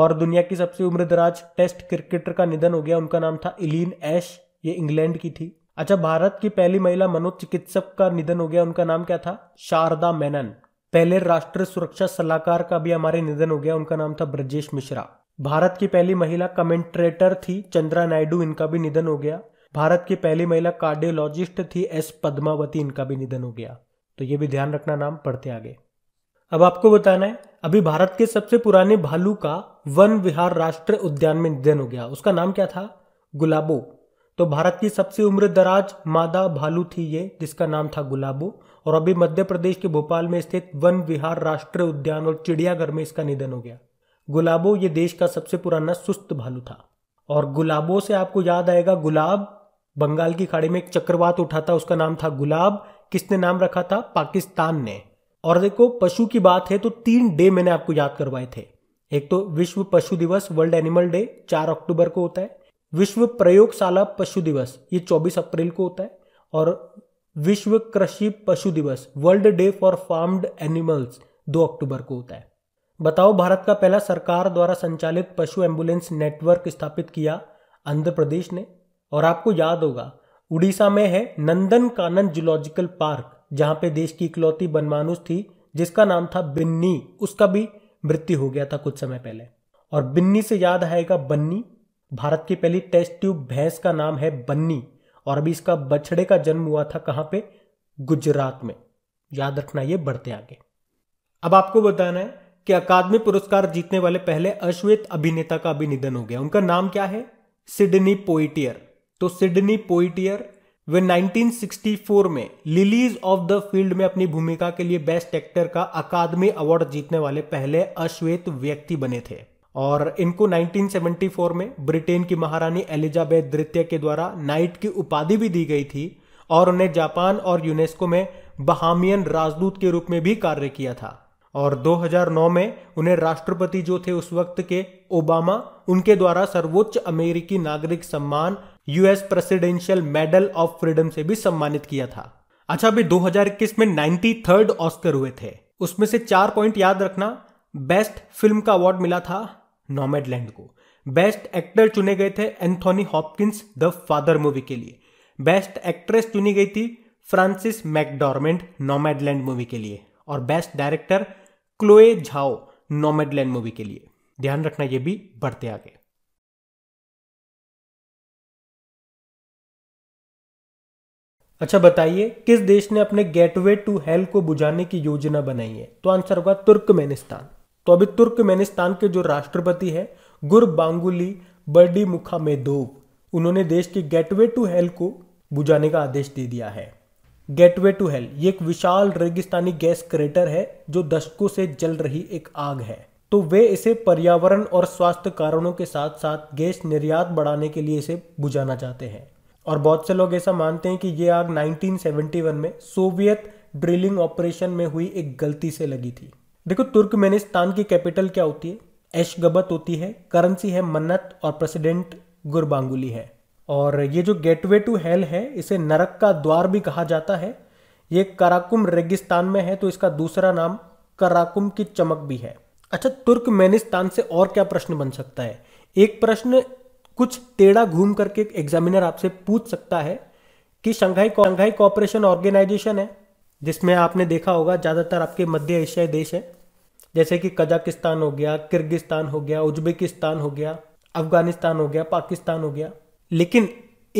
और दुनिया की सबसे उम्रदराज टेस्ट क्रिकेटर का निधन हो गया उनका नाम था इलीन ऐश ये इंग्लैंड की थी अच्छा भारत की पहली महिला मनोचिकित्सक का निधन हो गया उनका नाम क्या था शारदा मेनन पहले राष्ट्रीय सुरक्षा सलाहकार का भी हमारे निधन हो गया उनका नाम था ब्रजेश मिश्रा भारत की पहली महिला कमेंट्रेटर थी चंद्रा नायडू इनका भी निधन हो गया भारत की पहली महिला कार्डियोलॉजिस्ट थी एस पद्मावती इनका भी निधन हो गया तो ये भी ध्यान रखना नाम पढ़ते आगे अब आपको बताना है अभी भारत के सबसे पुराने भालू का वन विहार राष्ट्रीय उद्यान में निधन हो गया उसका नाम क्या था गुलाबो तो भारत की सबसे उम्र दराज मादा भालू थी ये जिसका नाम था गुलाबो और अभी मध्य प्रदेश के भोपाल में स्थित वन विहार राष्ट्रीय उद्यान और चिड़ियाघर में इसका निधन हो गया गुलाबो ये देश का सबसे पुराना सुस्त भालू था और गुलाबो से आपको याद आएगा गुलाब बंगाल की खाड़ी में एक चक्रवात उठा था उसका नाम था गुलाब किसने नाम रखा था पाकिस्तान ने और देखो पशु की बात है तो तीन डे मैंने आपको याद करवाए थे एक तो विश्व पशु दिवस वर्ल्ड एनिमल डे चार अक्टूबर को होता है विश्व प्रयोगशाला पशु दिवस ये चौबीस अप्रैल को होता है और विश्व कृषि पशु दिवस world day for farmed animals दो अक्टूबर को होता है बताओ भारत का पहला सरकार द्वारा संचालित पशु एम्बुलेंस नेटवर्क स्थापित किया आंध्र प्रदेश ने और आपको याद होगा उड़ीसा में है नंदन कानन जूलॉजिकल पार्क जहां पे देश की इकलौती बनमानुष थी जिसका नाम था बिन्नी उसका भी मृत्यु हो गया था कुछ समय पहले और बिन्नी से याद आएगा बन्नी भारत की पहली टेस्ट ट्यूब भैंस का नाम है बन्नी और अभी इसका बछड़े का जन्म हुआ था कहां पे गुजरात में याद रखना ये बढ़ते आगे अब आपको बताना है कि अकादमी पुरस्कार जीतने वाले पहले अश्वेत अभिनेता का भी निधन हो गया उनका नाम क्या है सिडनी पोइटियर तो सिडनी पोइटियर वे 1964 में लिलीज ऑफ द फील्ड में अपनी भूमिका के लिए बेस्ट एक्टर का अकादमी अवार्ड जीतने वाले पहले अश्वेत व्यक्ति बने थे और इनको 1974 में ब्रिटेन की महारानी एलिजाबेथ द्वितीय के द्वारा नाइट की उपाधि भी दी गई थी और उन्हें जापान और यूनेस्को में बहामियन राजदूत के रूप में भी कार्य किया था और 2009 में उन्हें राष्ट्रपति जो थे उस वक्त के ओबामा उनके द्वारा सर्वोच्च अमेरिकी नागरिक सम्मान US presidential medal of freedom से भी सम्मानित किया था अच्छा अभी 2021 में नाइन्टी थर्ड ऑस्कर हुए थे उसमें से चार पॉइंट याद रखना बेस्ट फिल्म का अवार्ड मिला था नॉमेडलैंड को बेस्ट एक्टर चुने गए थे Anthony Hopkins the father movie के लिए बेस्ट एक्ट्रेस चुनी गई थी फ्रांसिस मैकडॉर्मेंट नॉमेडलैंड मूवी के लिए और best director Chloe Zhao Nomadland movie के लिए ध्यान रखना ये भी बढ़ते आगे अच्छा बताइए किस देश ने अपने गेटवे टू हेल को बुझाने की योजना बनाई है तो आंसर होगा तुर्कमेनिस्तान तो अभी तुर्कमेनिस्तान के जो राष्ट्रपति है गुर बांगुली बर्डी मुखा मेदोव उन्होंने देश के गेटवे टू हेल को बुझाने का आदेश दे दिया है गेटवे टू हेल ये एक विशाल रेगिस्तानी गैस क्रेटर है जो दशकों से जल रही एक आग है तो वे इसे पर्यावरण और स्वास्थ्य कारणों के साथ साथ गैस निर्यात बढ़ाने के लिए इसे बुझाना चाहते हैं और बहुत से लोग ऐसा मानते हैं कि ये आग 1971 में सोवियत ड्रिलिंग ऑपरेशन में हुई एक गलती से लगी थी देखो तुर्कमेनिस्तान की कैपिटल क्या होती है एश गबत होती है करेंसी है मन्नत और प्रेसिडेंट गुरबांगुली है और ये जो गेटवे टू हेल है इसे नरक का द्वार भी कहा जाता है ये कराकुम रेगिस्तान में है तो इसका दूसरा नाम कराकुम की चमक भी है अच्छा तुर्कमेनिस्तान से और क्या प्रश्न बन सकता है एक प्रश्न कुछ टेढ़ा घूम करके एक एग्जामिनर आपसे पूछ सकता है कि शंघाई शंघाई कॉपरेशन ऑर्गेनाइजेशन है जिसमें आपने देखा होगा ज़्यादातर आपके मध्य एशियाई देश हैं जैसे कि कजाकिस्तान हो गया किर्गिस्तान हो गया उज्बेकिस्तान हो गया अफगानिस्तान हो गया पाकिस्तान हो गया लेकिन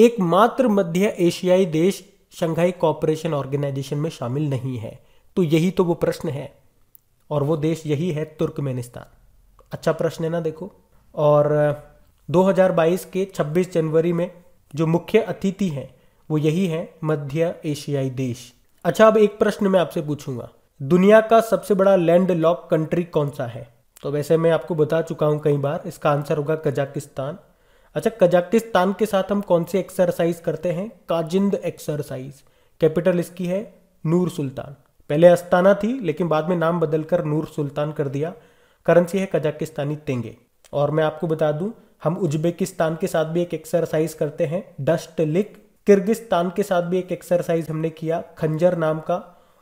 एकमात्र मध्य एशियाई देश शंघाई कॉपरेशन ऑर्गेनाइजेशन में शामिल नहीं है तो यही तो वो प्रश्न है और वो देश यही है तुर्कमेनिस्तान अच्छा प्रश्न है ना देखो और 2022 के 26 जनवरी में जो मुख्य अतिथि हैं वो यही है मध्य एशियाई देश अच्छा अब एक प्रश्न मैं आपसे पूछूंगा दुनिया का सबसे बड़ा लैंड लॉक कंट्री कौन सा है तो वैसे मैं आपको बता चुका हूं कई बार इसका आंसर होगा कजाकिस्तान अच्छा कजाकिस्तान के साथ हम कौन सी एक्सरसाइज करते हैं काजिंद एक्सरसाइज कैपिटल इसकी है नूर सुल्तान पहले अस्ताना थी लेकिन बाद में नाम बदलकर नूर सुल्तान कर दिया करेंसी है कजाकिस्तानी तेंगे और मैं आपको बता दूं हम उज्बेकिस्तान के साथ भी एक एक्सरसाइज करते हैं डस्ट लिक किर्गिस्तान के साथ भी एक एक्सरसाइज हमने किया खंजर नाम का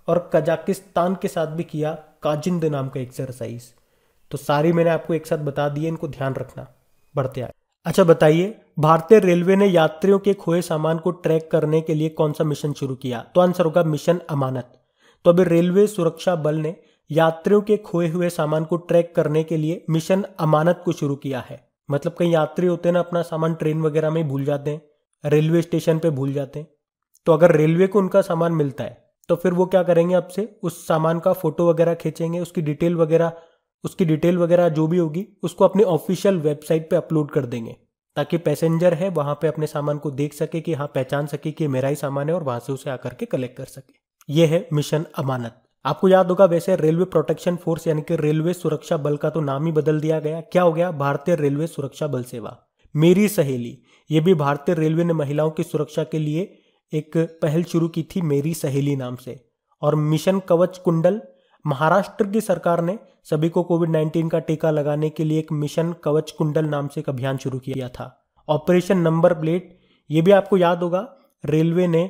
और कजाकिस्तान के साथ भी किया काजिंद नाम का एक्सरसाइज तो सारी मैंने आपको एक साथ बता दी है इनको ध्यान रखना बढ़ते आए अच्छा बताइए भारतीय रेलवे ने यात्रियों के खोए सामान को ट्रैक करने के लिए कौन सा मिशन शुरू किया तो आंसर होगा मिशन अमानत तो अभी रेलवे सुरक्षा बल ने यात्रियों के खोए हुए सामान को ट्रैक करने के लिए मिशन अमानत को शुरू किया है मतलब कई यात्री होते हैं ना अपना सामान ट्रेन वगैरह में भूल जाते हैं रेलवे स्टेशन पे भूल जाते हैं तो अगर रेलवे को उनका सामान मिलता है तो फिर वो क्या करेंगे आपसे उस सामान का फोटो वगैरह खींचेंगे उसकी डिटेल वगैरह उसकी डिटेल वगैरह जो भी होगी उसको अपने ऑफिशियल वेबसाइट पे अपलोड कर देंगे ताकि पैसेंजर है वहां पे अपने सामान को देख सके कि हाँ पहचान सके कि मेरा ही सामान है और वहां से उसे आकर के कलेक्ट कर सके ये है मिशन अमानत आपको याद होगा वैसे रेलवे प्रोटेक्शन फोर्स यानी कि रेलवे सुरक्षा बल का तो नाम ही बदल दिया गया क्या हो गया भारतीय रेलवे सुरक्षा बल सेवा मेरी सहेली ये भी भारतीय रेलवे ने महिलाओं की सुरक्षा के लिए एक पहल शुरू की थी मेरी सहेली नाम से और मिशन कवच कुंडल महाराष्ट्र की सरकार ने सभी को कोविड 19 का टीका लगाने के लिए एक मिशन कवच कुंडल नाम से एक अभियान शुरू किया था ऑपरेशन नंबर प्लेट ये भी आपको याद होगा रेलवे ने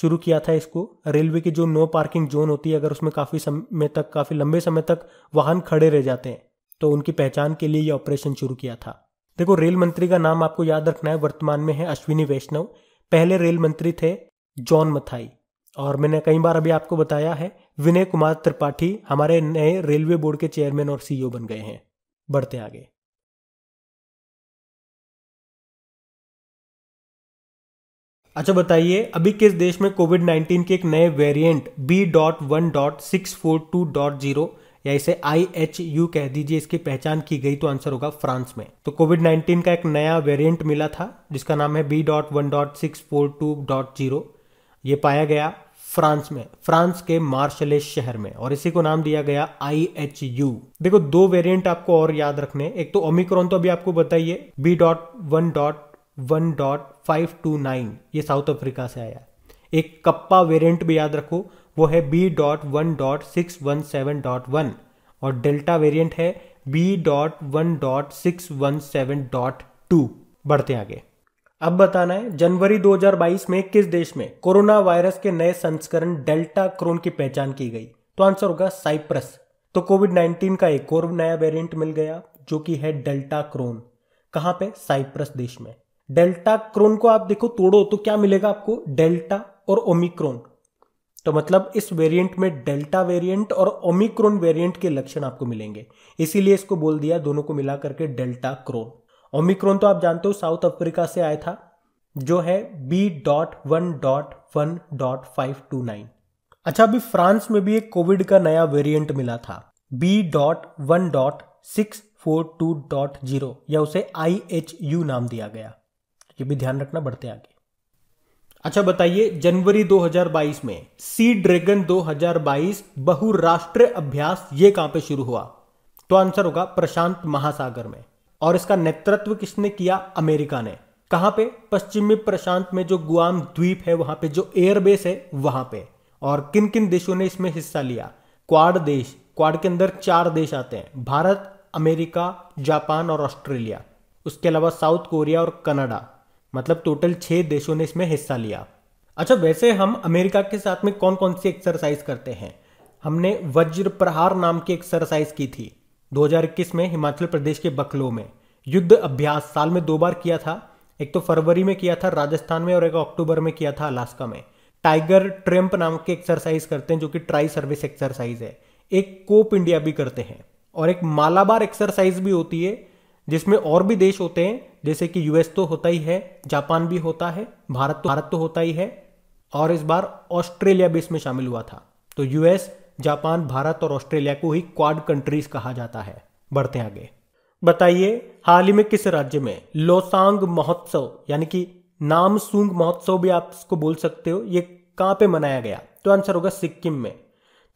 शुरू किया था इसको रेलवे की जो नो पार्किंग जोन होती है अगर उसमें काफ़ी समय तक काफ़ी लंबे समय तक वाहन खड़े रह जाते हैं तो उनकी पहचान के लिए ये ऑपरेशन शुरू किया था देखो रेल मंत्री का नाम आपको याद रखना है वर्तमान में है अश्विनी वैष्णव पहले रेल मंत्री थे जॉन मथाई और मैंने कई बार अभी आपको बताया है विनय कुमार त्रिपाठी हमारे नए रेलवे बोर्ड के चेयरमैन और सीईओ बन गए हैं बढ़ते आगे अच्छा बताइए अभी किस देश में कोविड 19 के एक नए variant B dot one dot six four two dot zero या इसे आई एच यू कह दीजिए इसकी पहचान की गई तो आंसर होगा फ्रांस में तो कोविड 19 का एक नया वेरिएंट मिला था जिसका नाम है B dot one dot six four two dot zero ये पाया गया फ्रांस में फ्रांस के मार्शले शहर में और इसी को नाम दिया गया आई एच यू देखो दो वेरिएंट आपको और याद रखने एक तो ओमिक्रॉन तो अभी आपको बताइए B dot one dot one dot five two nine ये साउथ अफ्रीका से आया एक कप्पा वेरिएंट भी याद रखो वो है B dot one dot six one seven dot one और डेल्टा वेरिएंट है B dot one dot six one seven dot two बढ़ते आगे अब बताना है जनवरी 2022 में किस देश में कोरोना वायरस के नए संस्करण डेल्टा क्रोन की पहचान की गई तो आंसर होगा साइप्रस तो कोविड 19 का एक और नया वेरिएंट मिल गया जो कि है डेल्टा क्रोन कहां पे साइप्रस देश में डेल्टा क्रोन को आप देखो तोड़ो तो क्या मिलेगा आपको डेल्टा और ओमिक्रोन तो मतलब इस वेरिएंट में डेल्टा वेरिएंट और ओमिक्रोन वेरिएंट के लक्षण आपको मिलेंगे इसीलिए इसको बोल दिया दोनों को मिला करके डेल्टा क्रोन ओमिक्रोन तो आप जानते हो साउथ अफ्रीका से आया था जो है B dot one dot one dot five two nine अच्छा अभी फ्रांस में भी एक कोविड का नया वेरिएंट मिला था B dot one dot six four two dot zero या उसे आई एच यू नाम दिया गया ये भी ध्यान रखना बढ़ते आगे अच्छा बताइए जनवरी 2022 में सी ड्रैगन 2022 बहुराष्ट्रीय अभ्यास ये कहां पे शुरू हुआ तो आंसर होगा प्रशांत महासागर में और इसका नेतृत्व किसने किया अमेरिका ने कहां पे पश्चिमी प्रशांत में जो गुआम द्वीप है वहां पे जो एयरबेस है वहां पे और किन किन देशों ने इसमें हिस्सा लिया क्वाड देश क्वाड के अंदर चार देश आते हैं भारत अमेरिका जापान और ऑस्ट्रेलिया उसके अलावा साउथ कोरिया और कनाडा मतलब टोटल छह देशों ने इसमें हिस्सा लिया अच्छा वैसे हम अमेरिका के साथ में कौन कौन सी एक्सरसाइज करते हैं हमने वज्र प्रहार नाम की एक्सरसाइज की थी 2021 में हिमाचल प्रदेश के बकलो में युद्ध अभ्यास साल में दो बार किया था एक तो फरवरी में किया था राजस्थान में और एक अक्टूबर में किया था अलास्का में टाइगर ट्रेम्प नाम के एक्सरसाइज करते हैं जो कि ट्राई सर्विस एक्सरसाइज है एक कोप इंडिया भी करते हैं और एक मालाबार एक्सरसाइज भी होती है जिसमें और भी देश होते हैं जैसे कि यूएस तो होता ही है जापान भी होता है भारत तो भारत तो होता ही है और इस बार ऑस्ट्रेलिया भी इसमें शामिल हुआ था तो यूएस जापान भारत और ऑस्ट्रेलिया को ही क्वाड कंट्रीज कहा जाता है बढ़ते आगे बताइए हाल ही में किस राज्य में लोसांग महोत्सव यानी कि नाम सूंग महोत्सव भी आप इसको बोल सकते हो ये कहां पे मनाया गया तो आंसर होगा सिक्किम में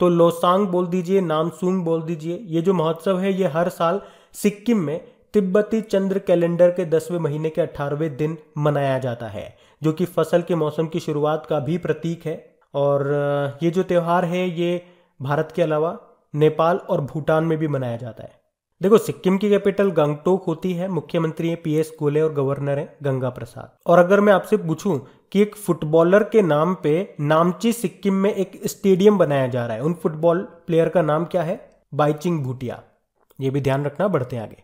तो लोसांग बोल दीजिए नामसूंग बोल दीजिए ये जो महोत्सव है ये हर साल सिक्किम में तिब्बती चंद्र कैलेंडर के दसवें महीने के अठारहवें दिन मनाया जाता है जो कि फसल के मौसम की शुरुआत का भी प्रतीक है और ये जो त्यौहार है ये भारत के अलावा नेपाल और भूटान में भी मनाया जाता है देखो सिक्किम की कैपिटल गंगटोक होती है मुख्यमंत्री है पीएस गोले और गवर्नर है गंगा प्रसाद और अगर मैं आपसे पूछूं कि एक फुटबॉलर के नाम पे नामची सिक्किम में एक स्टेडियम बनाया जा रहा है उन फुटबॉल प्लेयर का नाम क्या है बाइचिंग भूटिया ये भी ध्यान रखना बढ़ते आगे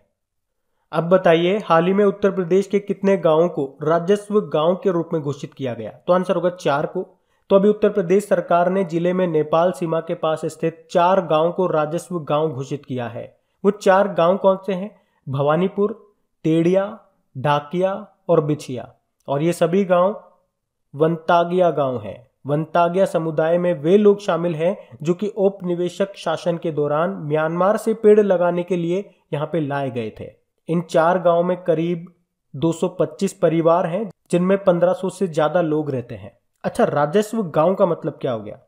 अब बताइए हाल ही में उत्तर प्रदेश के कितने गांवों को राजस्व गांव के रूप में घोषित किया गया तो आंसर होगा चार को तो अभी उत्तर प्रदेश सरकार ने जिले में नेपाल सीमा के पास स्थित चार गांव को राजस्व गांव घोषित किया है वो चार गांव कौन से हैं भवानीपुर टेड़िया ढाकिया और बिछिया और ये सभी गांव वंतागिया गांव हैं वंतागिया समुदाय में वे लोग शामिल हैं जो कि उपनिवेशक शासन के दौरान म्यांमार से पेड़ लगाने के लिए यहाँ पे लाए गए थे इन चार गांव में करीब 225 परिवार हैं जिनमें 1500 से ज़्यादा लोग रहते हैं अच्छा राजस्व गांव का मतलब क्या हो गया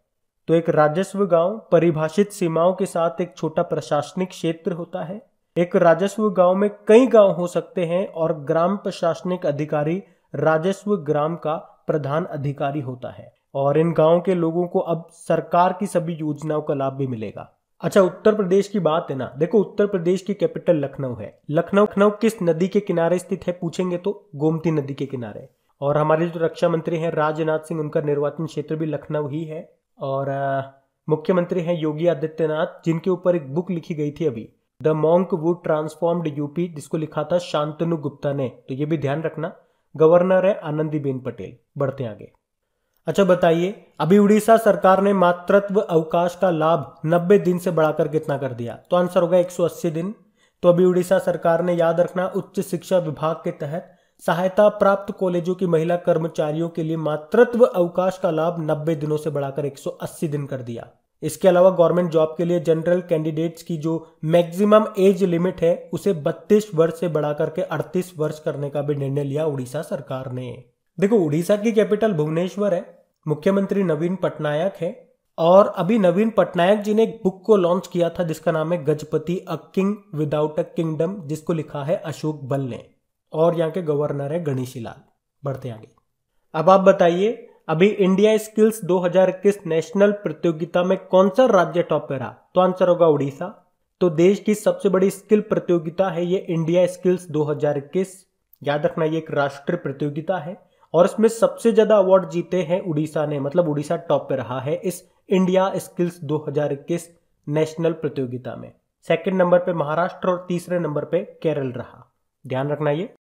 तो एक राजस्व गांव परिभाषित सीमाओं के साथ एक छोटा प्रशासनिक क्षेत्र होता है एक राजस्व गांव में कई गांव हो सकते हैं और ग्राम प्रशासनिक अधिकारी राजस्व ग्राम का प्रधान अधिकारी होता है और इन गांव के लोगों को अब सरकार की सभी योजनाओं का लाभ भी मिलेगा अच्छा उत्तर प्रदेश की बात है ना देखो उत्तर प्रदेश की कैपिटल लखनऊ है लखनऊ लखनऊ किस नदी के किनारे स्थित है पूछेंगे तो गोमती नदी के किनारे और हमारे जो रक्षा मंत्री हैं राजनाथ सिंह उनका निर्वाचन क्षेत्र भी लखनऊ ही है और मुख्यमंत्री हैं योगी आदित्यनाथ जिनके ऊपर एक बुक लिखी गई थी अभी the monk would transformed UP जिसको लिखा था शांतनु गुप्ता ने तो ये भी ध्यान रखना गवर्नर है आनंदीबेन पटेल बढ़ते आगे अच्छा बताइए अभी उड़ीसा सरकार ने मातृत्व अवकाश का लाभ 90 दिन से बढ़ाकर कितना कर दिया तो आंसर होगा 180 दिन तो अभी उड़ीसा सरकार ने याद रखना उच्च शिक्षा विभाग के तहत सहायता प्राप्त कॉलेजों की महिला कर्मचारियों के लिए मातृत्व अवकाश का लाभ 90 दिनों से बढ़ाकर 180 दिन कर दिया इसके अलावा गवर्नमेंट जॉब के लिए जनरल कैंडिडेट्स की जो मैक्सिमम एज लिमिट है उसे 32 वर्ष से बढ़ाकर के 38 वर्ष करने का भी निर्णय लिया उड़ीसा सरकार ने देखो उड़ीसा की कैपिटल भुवनेश्वर है मुख्यमंत्री नवीन पटनायक है और अभी नवीन पटनायक जी ने एक बुक को लॉन्च किया था जिसका नाम है Gajapati a king without a kingdom जिसको लिखा है अशोक बल ने और यहाँ के गवर्नर है गणेशी लाल बढ़ते आगे अब आप बताइए अभी इंडिया स्किल्स 2021 नेशनल प्रतियोगिता में कौन सा राज्य टॉप पे रहा तो आंसर होगा उड़ीसा तो देश की सबसे बड़ी स्किल प्रतियोगिता है ये इंडिया स्किल्स 2021 याद रखना ये एक राष्ट्रीय प्रतियोगिता है और इसमें सबसे ज्यादा अवार्ड जीते हैं उड़ीसा ने मतलब उड़ीसा टॉप पे रहा है इस इंडिया स्किल्स 2021 नेशनल प्रतियोगिता में सेकंड नंबर पे महाराष्ट्र और तीसरे नंबर पे केरल रहा ध्यान रखना ये